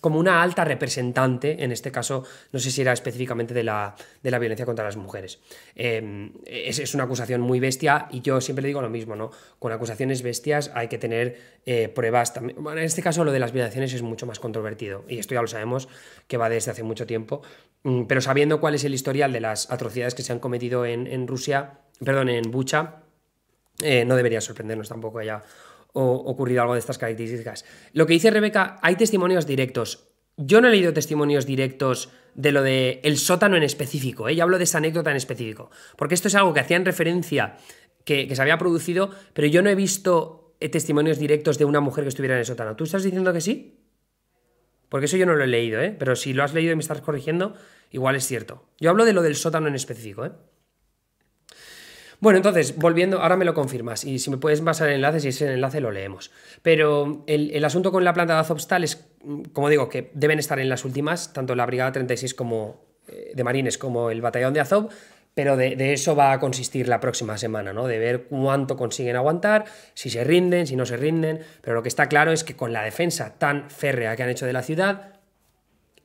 como una alta representante, en este caso, no sé si era específicamente de la, de la violencia contra las mujeres. Em, es, una acusación muy bestia y yo siempre le digo lo mismo, ¿no? Con acusaciones bestias hay que tener eh, pruebas también. Bueno, en este caso lo de las violaciones es mucho más controvertido y esto ya lo sabemos que va desde hace mucho tiempo, mm, pero sabiendo cuál es el historial de las atrocidades que se han cometido en, Rusia, perdón, en Bucha, eh, no debería sorprendernos tampoco ya o ocurrido algo de estas características. Lo que dice Rebeca, hay testimonios directos. Yo no he leído testimonios directos de lo de el sótano en específico, ¿eh? hablo de esa anécdota en específico, porque esto es algo que hacían referencia que, que se había producido, pero yo no he visto eh, testimonios directos de una mujer que estuviera en el sótano. ¿Tú estás diciendo que sí? Porque eso yo no lo he leído, ¿eh? pero si lo has leído y me estás corrigiendo, igual es cierto. Yo hablo de lo del sótano en específico. ¿eh? Bueno, entonces, volviendo, ahora me lo confirmas y si me puedes pasar el enlace, si ese enlace lo leemos. Pero el, asunto con la planta de Azovstal es, mm, como digo, que deben estar en las últimas, tanto la Brigada 36 como eh, de Marines como el Batallón de Azov, pero de, de, eso va a consistir la próxima semana, ¿no? De ver cuánto consiguen aguantar, si se rinden, si no se rinden, pero lo que está claro es que con la defensa tan férrea que han hecho de la ciudad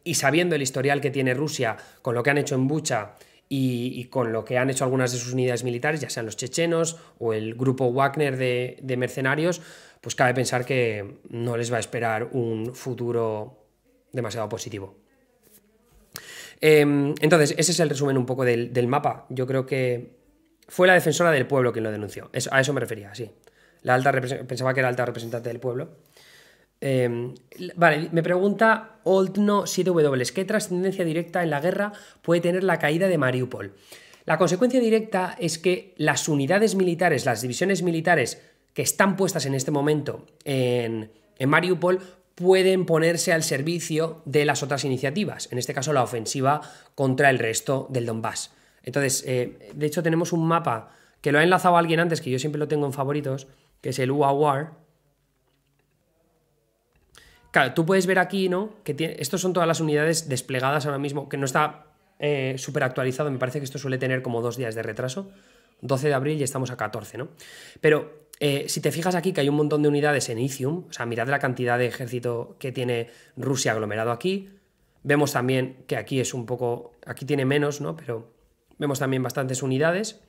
y sabiendo el historial que tiene Rusia con lo que han hecho en Bucha, y, con lo que han hecho algunas de sus unidades militares, ya sean los chechenos o el grupo Wagner de, mercenarios, pues cabe pensar que no les va a esperar un futuro demasiado positivo. Em, entonces, ese es el resumen un poco del, mapa. Yo creo que fue la defensora del pueblo quien lo denunció. a eso me refería, sí. La alta pensaba que era alta representante del pueblo. Em, vale, me pregunta Oldno 7W, ¿qué trascendencia directa en la guerra puede tener la caída de Mariupol? La consecuencia directa es que las unidades militares, las divisiones militares que están puestas en este momento en, Mariupol pueden ponerse al servicio de las otras iniciativas, en este caso la ofensiva contra el resto del Donbass. Entonces, eh, de hecho tenemos un mapa que lo ha enlazado alguien antes, que yo siempre lo tengo en favoritos, que es el UAWAR. War, Claro, tú puedes ver aquí, ¿no? Que estos son todas las unidades desplegadas ahora mismo, que no está eh, súper actualizado, me parece que esto suele tener como dos días de retraso. 12 de abril y estamos a 14, ¿no? Pero eh, si te fijas aquí que hay un montón de unidades en Ithium, o sea, mirad la cantidad de ejército que tiene Rusia aglomerado aquí. Vemos también que aquí es un poco, aquí tiene menos, ¿no? Pero vemos también bastantes unidades.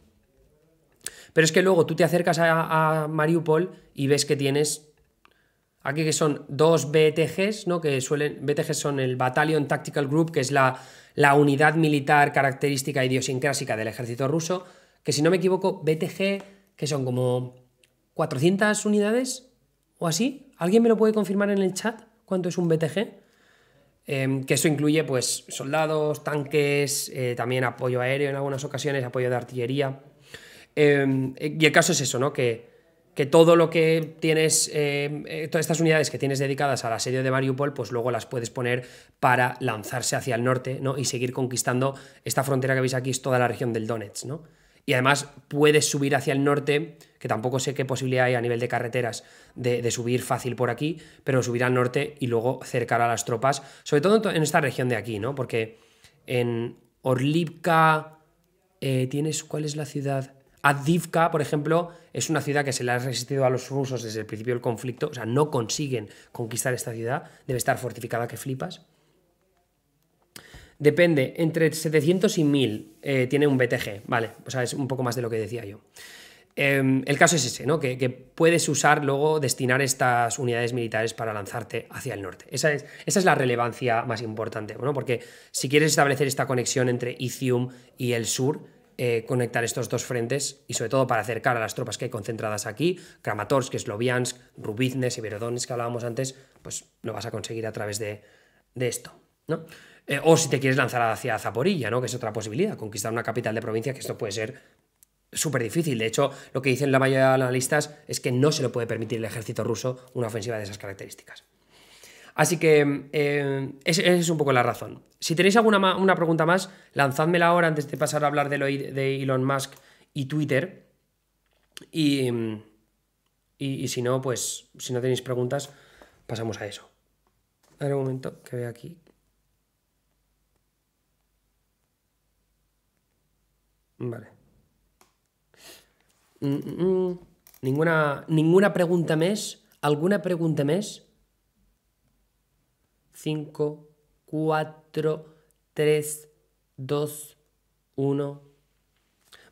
Pero es que luego tú te acercas a Mariupol y ves que tienes Aquí que son dos BTGs, ¿no? Que suelen. BTGs son el Battalion Tactical Group, que es la, la unidad militar característica idiosincrásica del ejército ruso. Que si no me equivoco, BTG, que son como 400 unidades o así. ¿Alguien me lo puede confirmar en el chat? ¿Cuánto es un BTG? Em, que eso incluye pues soldados, tanques, eh, también apoyo aéreo en algunas ocasiones, apoyo de artillería. Em, y el caso es eso, ¿no? Que que todo lo que tienes, em, eh, todas estas unidades que tienes dedicadas al asedio de Mariupol, pues luego las puedes poner para lanzarse hacia el norte ¿no? y seguir conquistando esta frontera que veis aquí, es toda la región del Donetsk. ¿no? Y además puedes subir hacia el norte, que tampoco sé qué posibilidad hay a nivel de carreteras de, subir fácil por aquí, pero subir al norte y luego cercar a las tropas, sobre todo en esta región de aquí, ¿no? porque en Orlivka eh, tienes, ¿cuál es la ciudad? Adivka, por ejemplo, es una ciudad que se le ha resistido a los rusos desde el principio del conflicto, o sea, no consiguen conquistar esta ciudad, debe estar fortificada que flipas. Depende, entre 700 y 1000 eh, tiene un BTG, ¿vale? O sea, es un poco más de lo que decía yo. Em, el caso es ese, ¿no? Que, puedes usar luego, destinar estas unidades militares para lanzarte hacia el norte. Esa es, esa es la relevancia más importante, ¿no? Porque si quieres establecer esta conexión entre Ithium y el sur, eh, conectar estos dos frentes y sobre todo para acercar a las tropas que hay concentradas aquí, Kramatorsk, Sloviansk, y Severodonetsk que hablábamos antes, pues lo vas a conseguir a través de, esto, ¿no? Eh, o si te quieres lanzar hacia Zaporilla, ¿no? Que es otra posibilidad, conquistar una capital de provincia, que esto puede ser súper difícil. De hecho, lo que dicen la mayoría de analistas es que no se lo puede permitir el ejército ruso una ofensiva de esas características. Así que eh, esa es un poco la razón. Si tenéis alguna pregunta más, lanzadmela ahora antes de pasar a hablar de, lo, de Elon Musk y Twitter. Y, si no, pues si no tenéis preguntas, pasamos a eso. A ver un momento que veo aquí. Vale. Mm, mm, mm. Ninguna, ninguna pregunta más. ¿Alguna pregunta más? 5, 4, 3, 2, 1.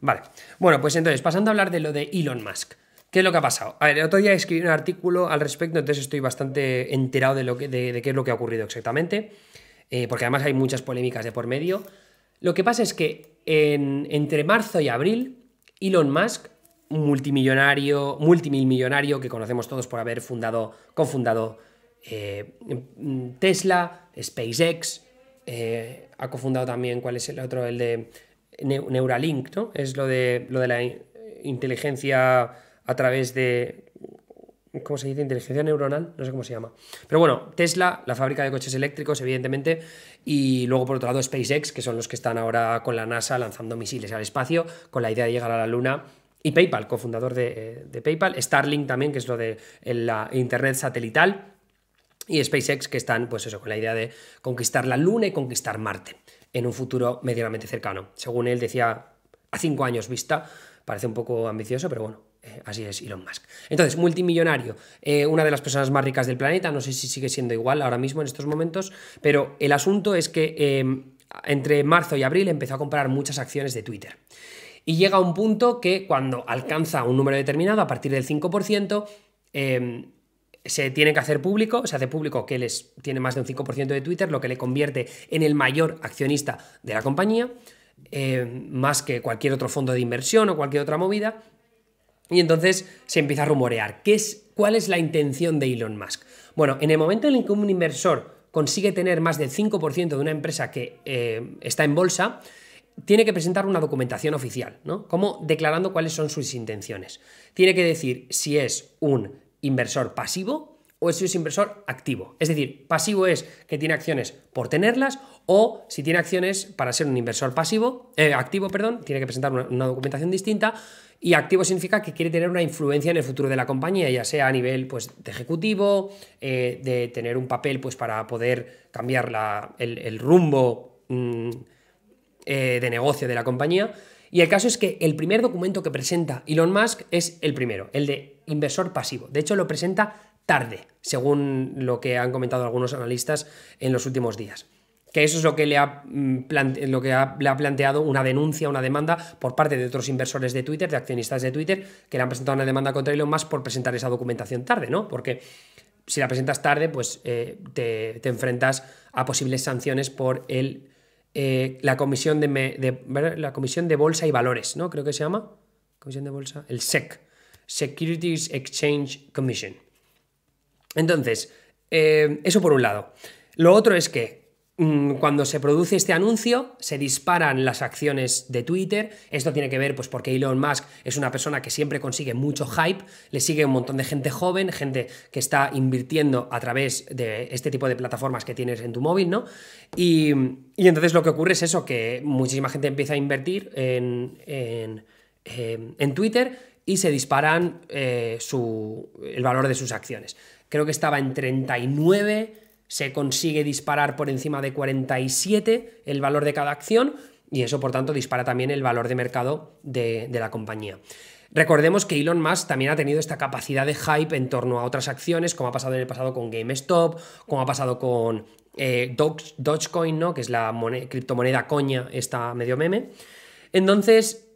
Vale, bueno, pues entonces, pasando a hablar de lo de Elon Musk. ¿Qué es lo que ha pasado? A ver, el otro día escribí un artículo al respecto, entonces estoy bastante enterado de, lo que, de, qué es lo que ha ocurrido exactamente, eh, porque además hay muchas polémicas de por medio. Lo que pasa es que entre marzo y abril, Elon Musk, multimillonario, multimillonario que conocemos todos por haber fundado, cofundado eh, Tesla, SpaceX, eh, ha cofundado también, ¿cuál es el otro? El de Neuralink, ¿no? Es lo de, lo de la inteligencia a través de... ¿Cómo se dice? Inteligencia neuronal, no sé cómo se llama. Pero bueno, Tesla, la fábrica de coches eléctricos, evidentemente, y luego por otro lado SpaceX, que son los que están ahora con la NASA lanzando misiles al espacio, con la idea de llegar a la Luna y PayPal, cofundador de, eh, de, PayPal, Starlink también, que es lo de la Internet satelital y SpaceX que están, pues eso, con la idea de conquistar la Luna y conquistar Marte en un futuro medianamente cercano. Según él decía, a cinco años vista, parece un poco ambicioso, pero bueno, eh, así es Elon Musk. Entonces, multimillonario, eh, una de las personas más ricas del planeta, no sé si sigue siendo igual ahora mismo en estos momentos, pero el asunto es que eh, entre marzo y abril empezó a comprar muchas acciones de Twitter. Y llega a un punto que cuando alcanza un número determinado, a partir del 5%, se tiene que hacer público, se hace público que él tiene más de un 5% de Twitter, lo que le convierte en el mayor accionista de la compañía, eh, más que cualquier otro fondo de inversión o cualquier otra movida. Y entonces se empieza a rumorear. ¿Qué es, ¿Cuál es la intención de Elon Musk? Bueno, en el momento en el que un inversor consigue tener más del 5% de una empresa que eh, está en bolsa, tiene que presentar una documentación oficial, ¿no? Como declarando cuáles son sus intenciones. Tiene que decir si es un inversor pasivo o si es inversor activo. Es decir, pasivo es que tiene acciones por tenerlas o si tiene acciones para ser un inversor pasivo, eh, activo, perdón, tiene que presentar una, documentación distinta y activo significa que quiere tener una influencia en el futuro de la compañía, ya sea a nivel pues, de ejecutivo, eh, de tener un papel pues, para poder cambiar la, el, rumbo mm, eh, de negocio de la compañía. Y el caso es que el primer documento que presenta Elon Musk es el primero, el de inversor pasivo. De hecho, lo presenta tarde, según lo que han comentado algunos analistas en los últimos días. Que eso es lo que, le ha, mm, lo que planteado una denuncia, una demanda por parte de otros inversores de Twitter, de accionistas de Twitter, que le han presentado una demanda contra Elon más por presentar esa documentación tarde, ¿no? Porque si la presentas tarde, pues eh, te, enfrentas a posibles sanciones por el, eh, la, comisión de, de, la Comisión de Bolsa y Valores, ¿no? Creo que se llama. Comisión de Bolsa. El SEC Securities Exchange Commission. Entonces, eh, eso por un lado. Lo otro es que mm, cuando se produce este anuncio, se disparan las acciones de Twitter. Esto tiene que ver, pues, porque Elon Musk es una persona que siempre consigue mucho hype, le sigue un montón de gente joven, gente que está invirtiendo a través de este tipo de plataformas que tienes en tu móvil, ¿no? Y, entonces lo que ocurre es eso, que muchísima gente empieza a invertir en, en, eh, en Twitter y se disparan eh, el valor de sus acciones. Creo que estaba en 39, se consigue disparar por encima de 47 el valor de cada acción y eso por tanto dispara también el valor de mercado de, la compañía. Recordemos que Elon Musk también ha tenido esta capacidad de hype en torno a otras acciones, como ha pasado en el pasado con GameStop, como ha pasado con eh, Doge, Dogecoin, ¿no? que es la criptomoneda coña, esta medio meme. Entonces,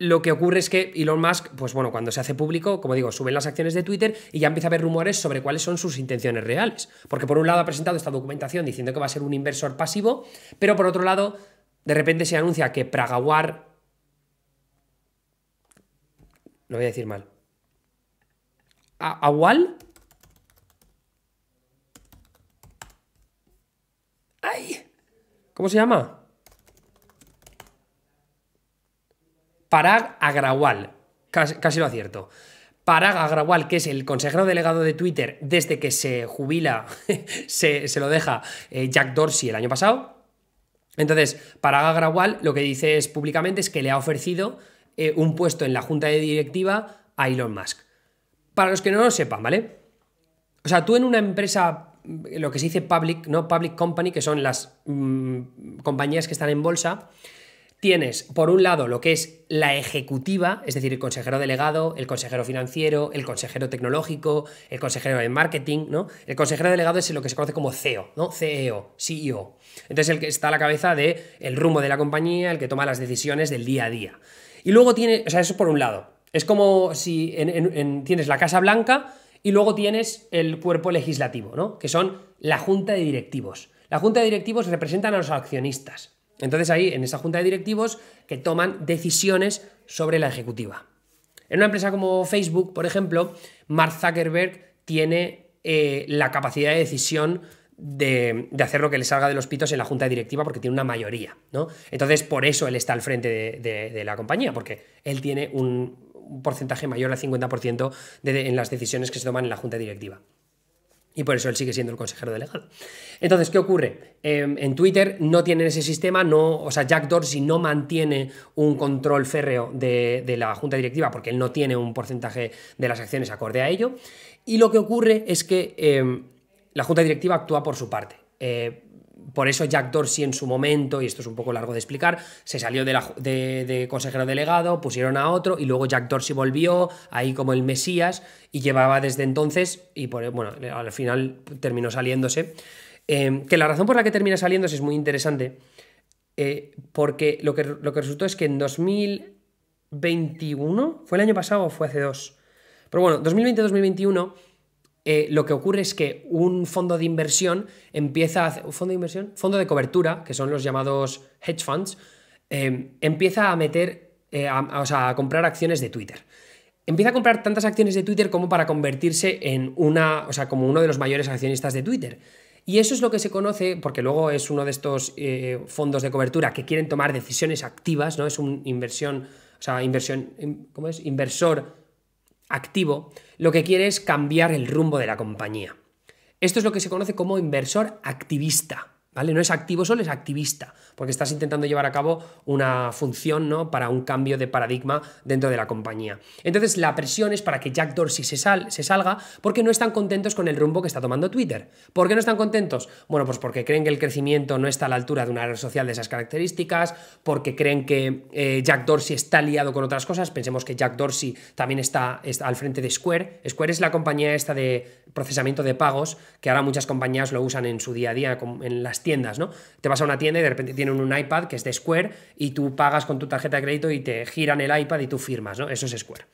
lo que ocurre es que Elon Musk, pues bueno, cuando se hace público, como digo, suben las acciones de Twitter y ya empieza a haber rumores sobre cuáles son sus intenciones reales. Porque por un lado ha presentado esta documentación diciendo que va a ser un inversor pasivo, pero por otro lado, de repente se anuncia que Pragawar. No voy a decir mal. ¿Awal? ¡Ay! ¿Cómo se llama? Parag Agrawal, casi, lo acierto. Parag Agrawal, que es el consejero delegado de Twitter desde que se jubila, (laughs) se, lo deja eh, Jack Dorsey el año pasado. Entonces, Parag Agrawal lo que dice es públicamente es que le ha ofrecido eh, un puesto en la junta de directiva a Elon Musk. Para los que no lo sepan, ¿vale? O sea, tú en una empresa, lo que se dice public, ¿no? Public company, que son las mm, compañías que están en bolsa, tienes, por un lado, lo que es la ejecutiva, es decir, el consejero delegado, el consejero financiero, el consejero tecnológico, el consejero de marketing, ¿no? El consejero delegado es lo que se conoce como CEO, ¿no? CEO, CEO. Entonces, el que está a la cabeza del el rumbo de la compañía, el que toma las decisiones del día a día. Y luego tiene, o sea, eso por un lado. Es como si tienes la Casa Blanca y luego tienes el cuerpo legislativo, ¿no? Que son la junta de directivos. La junta de directivos representan a los accionistas. Entonces ahí, en esa junta de directivos, que toman decisiones sobre la ejecutiva. En una empresa como Facebook, por ejemplo, Mark Zuckerberg tiene eh, la capacidad de decisión de, hacer lo que le salga de los pitos en la junta directiva porque tiene una mayoría, ¿no? Entonces, por eso él está al frente de, la compañía, porque él tiene un, un porcentaje mayor al 50% en las decisiones que se toman en la junta directiva. Y por eso él sigue siendo el consejero delegado. Entonces, ¿qué ocurre? Em, en Twitter no tienen ese sistema, no, o sea, Jack Dorsey no mantiene un control férreo de, la junta directiva porque él no tiene un porcentaje de las acciones acorde a ello. Y lo que ocurre es que em, la junta directiva actúa por su parte. Eh, por eso Jack Dorsey en su momento, y esto es un poco largo de explicar, se salió de, consejero delegado, pusieron a otro y luego Jack Dorsey volvió ahí como el Mesías y llevaba desde entonces, y por, bueno, al final terminó saliéndose. Em, que la razón por la que termina saliéndose es muy interesante, eh, porque lo que, lo que resultó es que en 2021, ¿fue el año pasado o fue hace dos? Pero bueno, 2020-2021 eh, lo que ocurre es que un fondo de inversión empieza a ¿Fondo de inversión? Fondo de cobertura, que son los llamados hedge funds, em, empieza a meter, eh, o sea, a comprar acciones de Twitter. Empieza a comprar tantas acciones de Twitter como para convertirse en una, o sea, como uno de los mayores accionistas de Twitter. Y eso es lo que se conoce, porque luego es uno de estos eh, fondos de cobertura que quieren tomar decisiones activas, ¿no? Es un inversión, o sea, inversión, ¿cómo es? Inversor activo lo que quiere es cambiar el rumbo de la compañía. Esto es lo que se conoce como inversor activista. ¿Vale? No es activo solo, es activista, porque estás intentando llevar a cabo una función ¿no? para un cambio de paradigma dentro de la compañía. Entonces, la presión es para que Jack Dorsey se, sal, se, salga porque no están contentos con el rumbo que está tomando Twitter. ¿Por qué no están contentos? Bueno, pues porque creen que el crecimiento no está a la altura de una red social de esas características, porque creen que eh, Jack Dorsey está liado con otras cosas. Pensemos que Jack Dorsey también está, está al frente de Square. Square es la compañía esta de procesamiento de pagos, que ahora muchas compañías lo usan en su día a día en las tiendas, ¿no? Te vas a una tienda y de repente tienen un iPad que es de Square y tú pagas con tu tarjeta de crédito y te giran el iPad y tú firmas, ¿no? Eso es Square.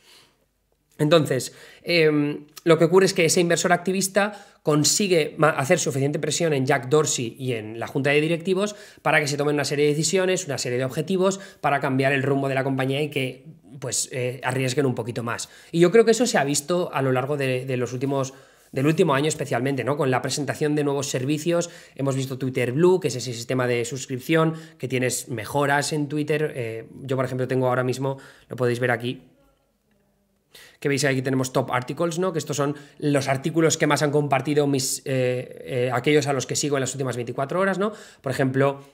Entonces, em, lo que ocurre es que ese inversor activista consigue hacer suficiente presión en Jack Dorsey y en la junta de directivos para que se tomen una serie de decisiones, una serie de objetivos para cambiar el rumbo de la compañía y que pues eh, arriesguen un poquito más. Y yo creo que eso se ha visto a lo largo de, de los últimos del último año especialmente, ¿no? Con la presentación de nuevos servicios, hemos visto Twitter Blue, que es ese sistema de suscripción, que tienes mejoras en Twitter. Eh, yo, por ejemplo, tengo ahora mismo, lo podéis ver aquí, que veis aquí tenemos top articles, ¿no? Que estos son los artículos que más han compartido mis, eh, eh, aquellos a los que sigo en las últimas 24 horas, ¿no? Por ejemplo,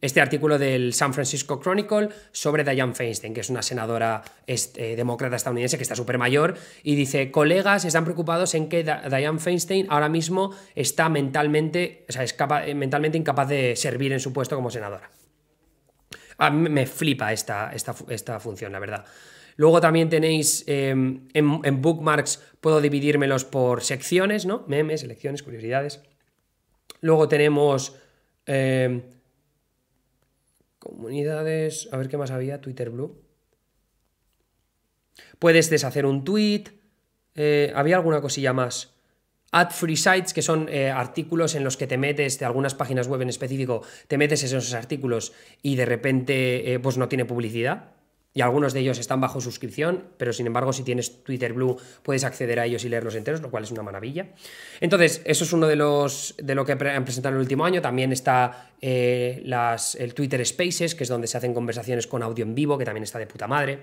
este artículo del San Francisco Chronicle sobre Diane Feinstein, que es una senadora este, eh, demócrata estadounidense que está súper mayor, y dice, colegas están preocupados en que Diane Feinstein ahora mismo está mentalmente, o sea, eh, mentalmente incapaz de servir en su puesto como senadora. A mí me flipa esta, esta, función, la verdad. Luego también tenéis em, en, en, bookmarks, puedo dividírmelos por secciones, ¿no? Memes, elecciones, curiosidades. Luego tenemos... Em, Comunidades. A ver qué más había. Twitter Blue. Puedes deshacer un tweet. Eh, había alguna cosilla más. Ad free sites, que son eh, artículos en los que te metes de algunas páginas web en específico, te metes esos artículos y de repente eh, pues no tiene publicidad y algunos de ellos están bajo suscripción, pero sin embargo si tienes Twitter Blue puedes acceder a ellos y leerlos enteros, lo cual es una maravilla. Entonces, eso es uno de los de lo que han presentado el último año. También está eh, el Twitter Spaces, que es donde se hacen conversaciones con audio en vivo, que también está de puta madre.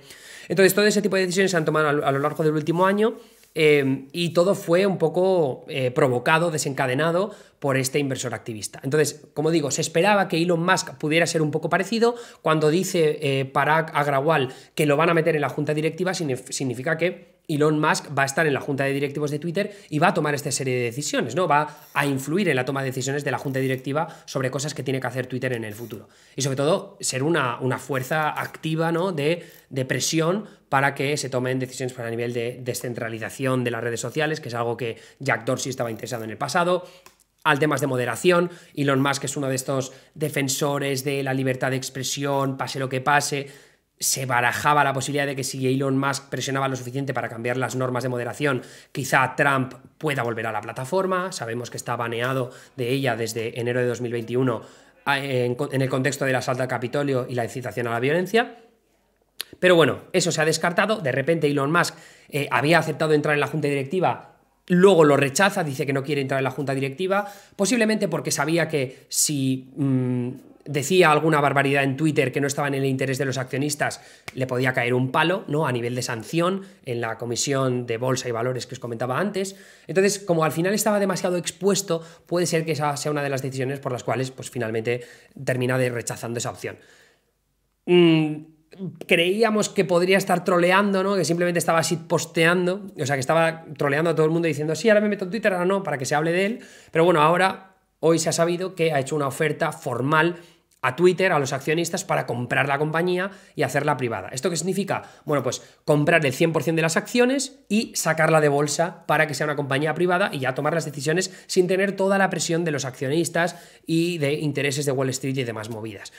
Entonces, todo ese tipo de decisiones se han tomado a lo largo del último año Em, y todo fue un poco eh, provocado, desencadenado por este inversor activista. Entonces, como digo, se esperaba que Elon Musk pudiera ser un poco parecido. Cuando dice para eh, Agrawal que lo van a meter en la junta directiva, significa que Elon Musk va a estar en la junta de directivos de Twitter y va a tomar esta serie de decisiones, ¿no? Va a influir en la toma de decisiones de la junta directiva sobre cosas que tiene que hacer Twitter en el futuro. Y sobre todo, ser una, una fuerza activa, ¿no? De, presión para que se tomen decisiones para a nivel de descentralización de las redes sociales, que es algo que Jack Dorsey estaba interesado en el pasado al temas de moderación. Elon Musk es uno de estos defensores de la libertad de expresión, pase lo que pase se barajaba la posibilidad de que si Elon Musk presionaba lo suficiente para cambiar las normas de moderación, quizá Trump pueda volver a la plataforma. Sabemos que está baneado de ella desde enero de 2021 ah, en el contexto del asalto al Capitolio y la incitación a la violencia. Pero bueno, eso se ha descartado. De repente Elon Musk eh, había aceptado entrar en la junta directiva, luego lo rechaza, dice que no quiere entrar en la junta directiva, posiblemente porque sabía que si... Mm, decía alguna barbaridad en Twitter que no estaba en el interés de los accionistas, le podía caer un palo, ¿no? A nivel de sanción en la comisión de bolsa y valores que os comentaba antes. Entonces, como al final estaba demasiado expuesto, puede ser que esa sea una de las decisiones por las cuales, pues finalmente termina de rechazando esa opción. Mm, creíamos que podría estar troleando, ¿no? Que simplemente estaba así posteando, o sea, que estaba troleando a todo el mundo diciendo, sí, ahora me meto en Twitter, ahora no, para que se hable de él. Pero bueno, ahora hoy se ha sabido que ha hecho una oferta formal a Twitter, a los accionistas, para comprar la compañía y hacerla privada. ¿Esto qué significa? Bueno, pues comprar el 100% de las acciones y sacarla de bolsa para que sea una compañía privada y ya tomar las decisiones sin tener toda la presión de los accionistas y de intereses de Wall Street y demás movidas.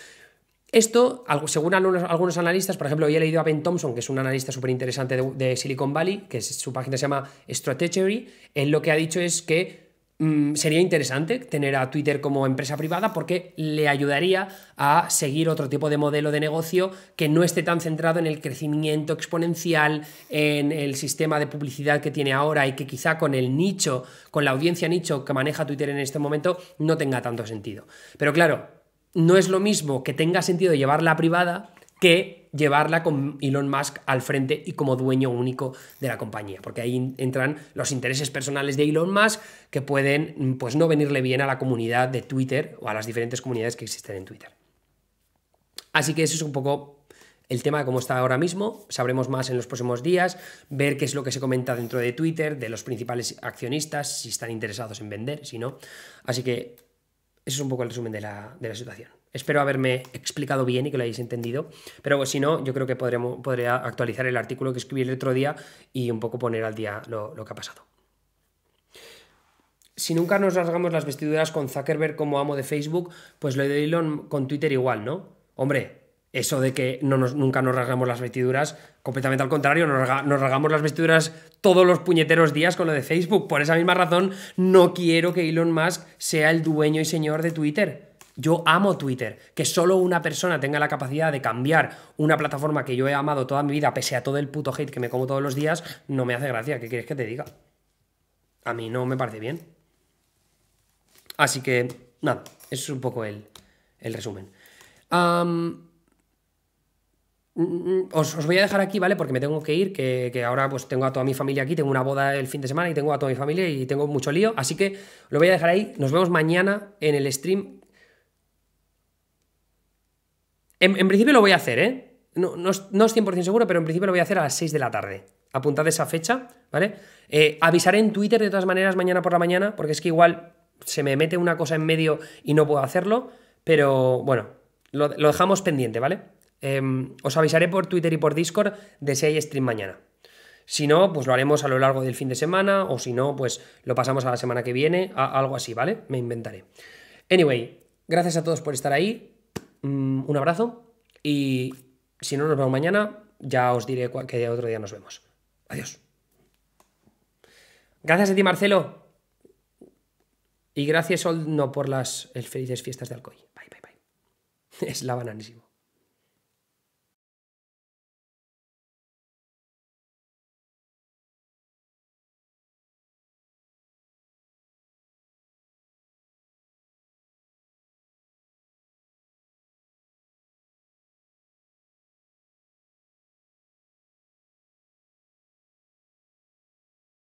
Esto, según algunos, analistas, por ejemplo, hoy he leído a Ben Thompson, que es un analista súper interesante de, Silicon Valley, que su página se llama Strategy, él lo que ha dicho es que Mm, sería interesante tener a Twitter como empresa privada porque le ayudaría a seguir otro tipo de modelo de negocio que no esté tan centrado en el crecimiento exponencial, en el sistema de publicidad que tiene ahora y que quizá con el nicho, con la audiencia nicho que maneja Twitter en este momento, no tenga tanto sentido. Pero claro, no es lo mismo que tenga sentido llevarla privada que llevarla con Elon Musk al frente y como dueño único de la compañía, porque ahí entran los intereses personales de Elon Musk que pueden mm, pues no venirle bien a la comunidad de Twitter o a las diferentes comunidades que existen en Twitter. Así que eso es un poco el tema de cómo está ahora mismo. Sabremos más en los próximos días, ver qué es lo que se comenta dentro de Twitter, de los principales accionistas, si están interesados en vender, si no. Así que eso es un poco el resumen de la situación. Espero haberme explicado bien y que lo hayáis entendido. Pero si no, yo creo que podremos, podría actualizar el artículo que escribí el otro día y un poco poner al día lo, que ha pasado. Si nunca nos rasgamos las vestiduras con Zuckerberg como amo de Facebook, pues lo de Elon con Twitter igual, ¿no? Hombre, eso de que nunca nos rasgamos las vestiduras, completamente al contrario, nos, rasgamos las vestiduras todos los puñeteros días con lo de Facebook. Por esa misma razón, no quiero que Elon Musk sea el dueño y señor de Twitter. Yo amo Twitter. Que solo una persona tenga la capacidad de cambiar una plataforma que yo he amado toda mi vida, pese a todo el puto hate que me como todos los días, no me hace gracia. ¿Qué quieres que te diga? A mí no me parece bien. Así que, nada, es un poco el, resumen. Mm, mm, mm, os, voy a dejar aquí, ¿vale? Porque me tengo que ir, que, ahora pues tengo a toda mi familia aquí, tengo una boda el fin de semana y tengo a toda mi familia y tengo mucho lío. Así que lo voy a dejar ahí. Nos vemos mañana en el stream en, principio lo voy a hacer, ¿eh? No, es 100% seguro, pero en principio lo voy a hacer a las 6 de la tarde. Apuntad esa fecha, ¿vale? Eh, avisaré en Twitter de todas maneras mañana por la mañana, porque es que igual se me mete una cosa en medio y no puedo hacerlo, pero bueno, lo, dejamos pendiente, ¿vale? Em, os avisaré por Twitter y por Discord de si hay stream mañana. Si no, pues lo haremos a lo largo del fin de semana, o si no, pues lo pasamos a la semana que viene, algo así, ¿vale? Me inventaré. Anyway, gracias a todos por estar ahí. Mm, un abrazo y si no nos vemos mañana, ya os diré que otro día nos vemos. Adiós. Gracias a ti, Marcelo. Y gracias, no por las felices fiestas de Alcoy. Bye, bye, bye. (laughs) Es la bananísima.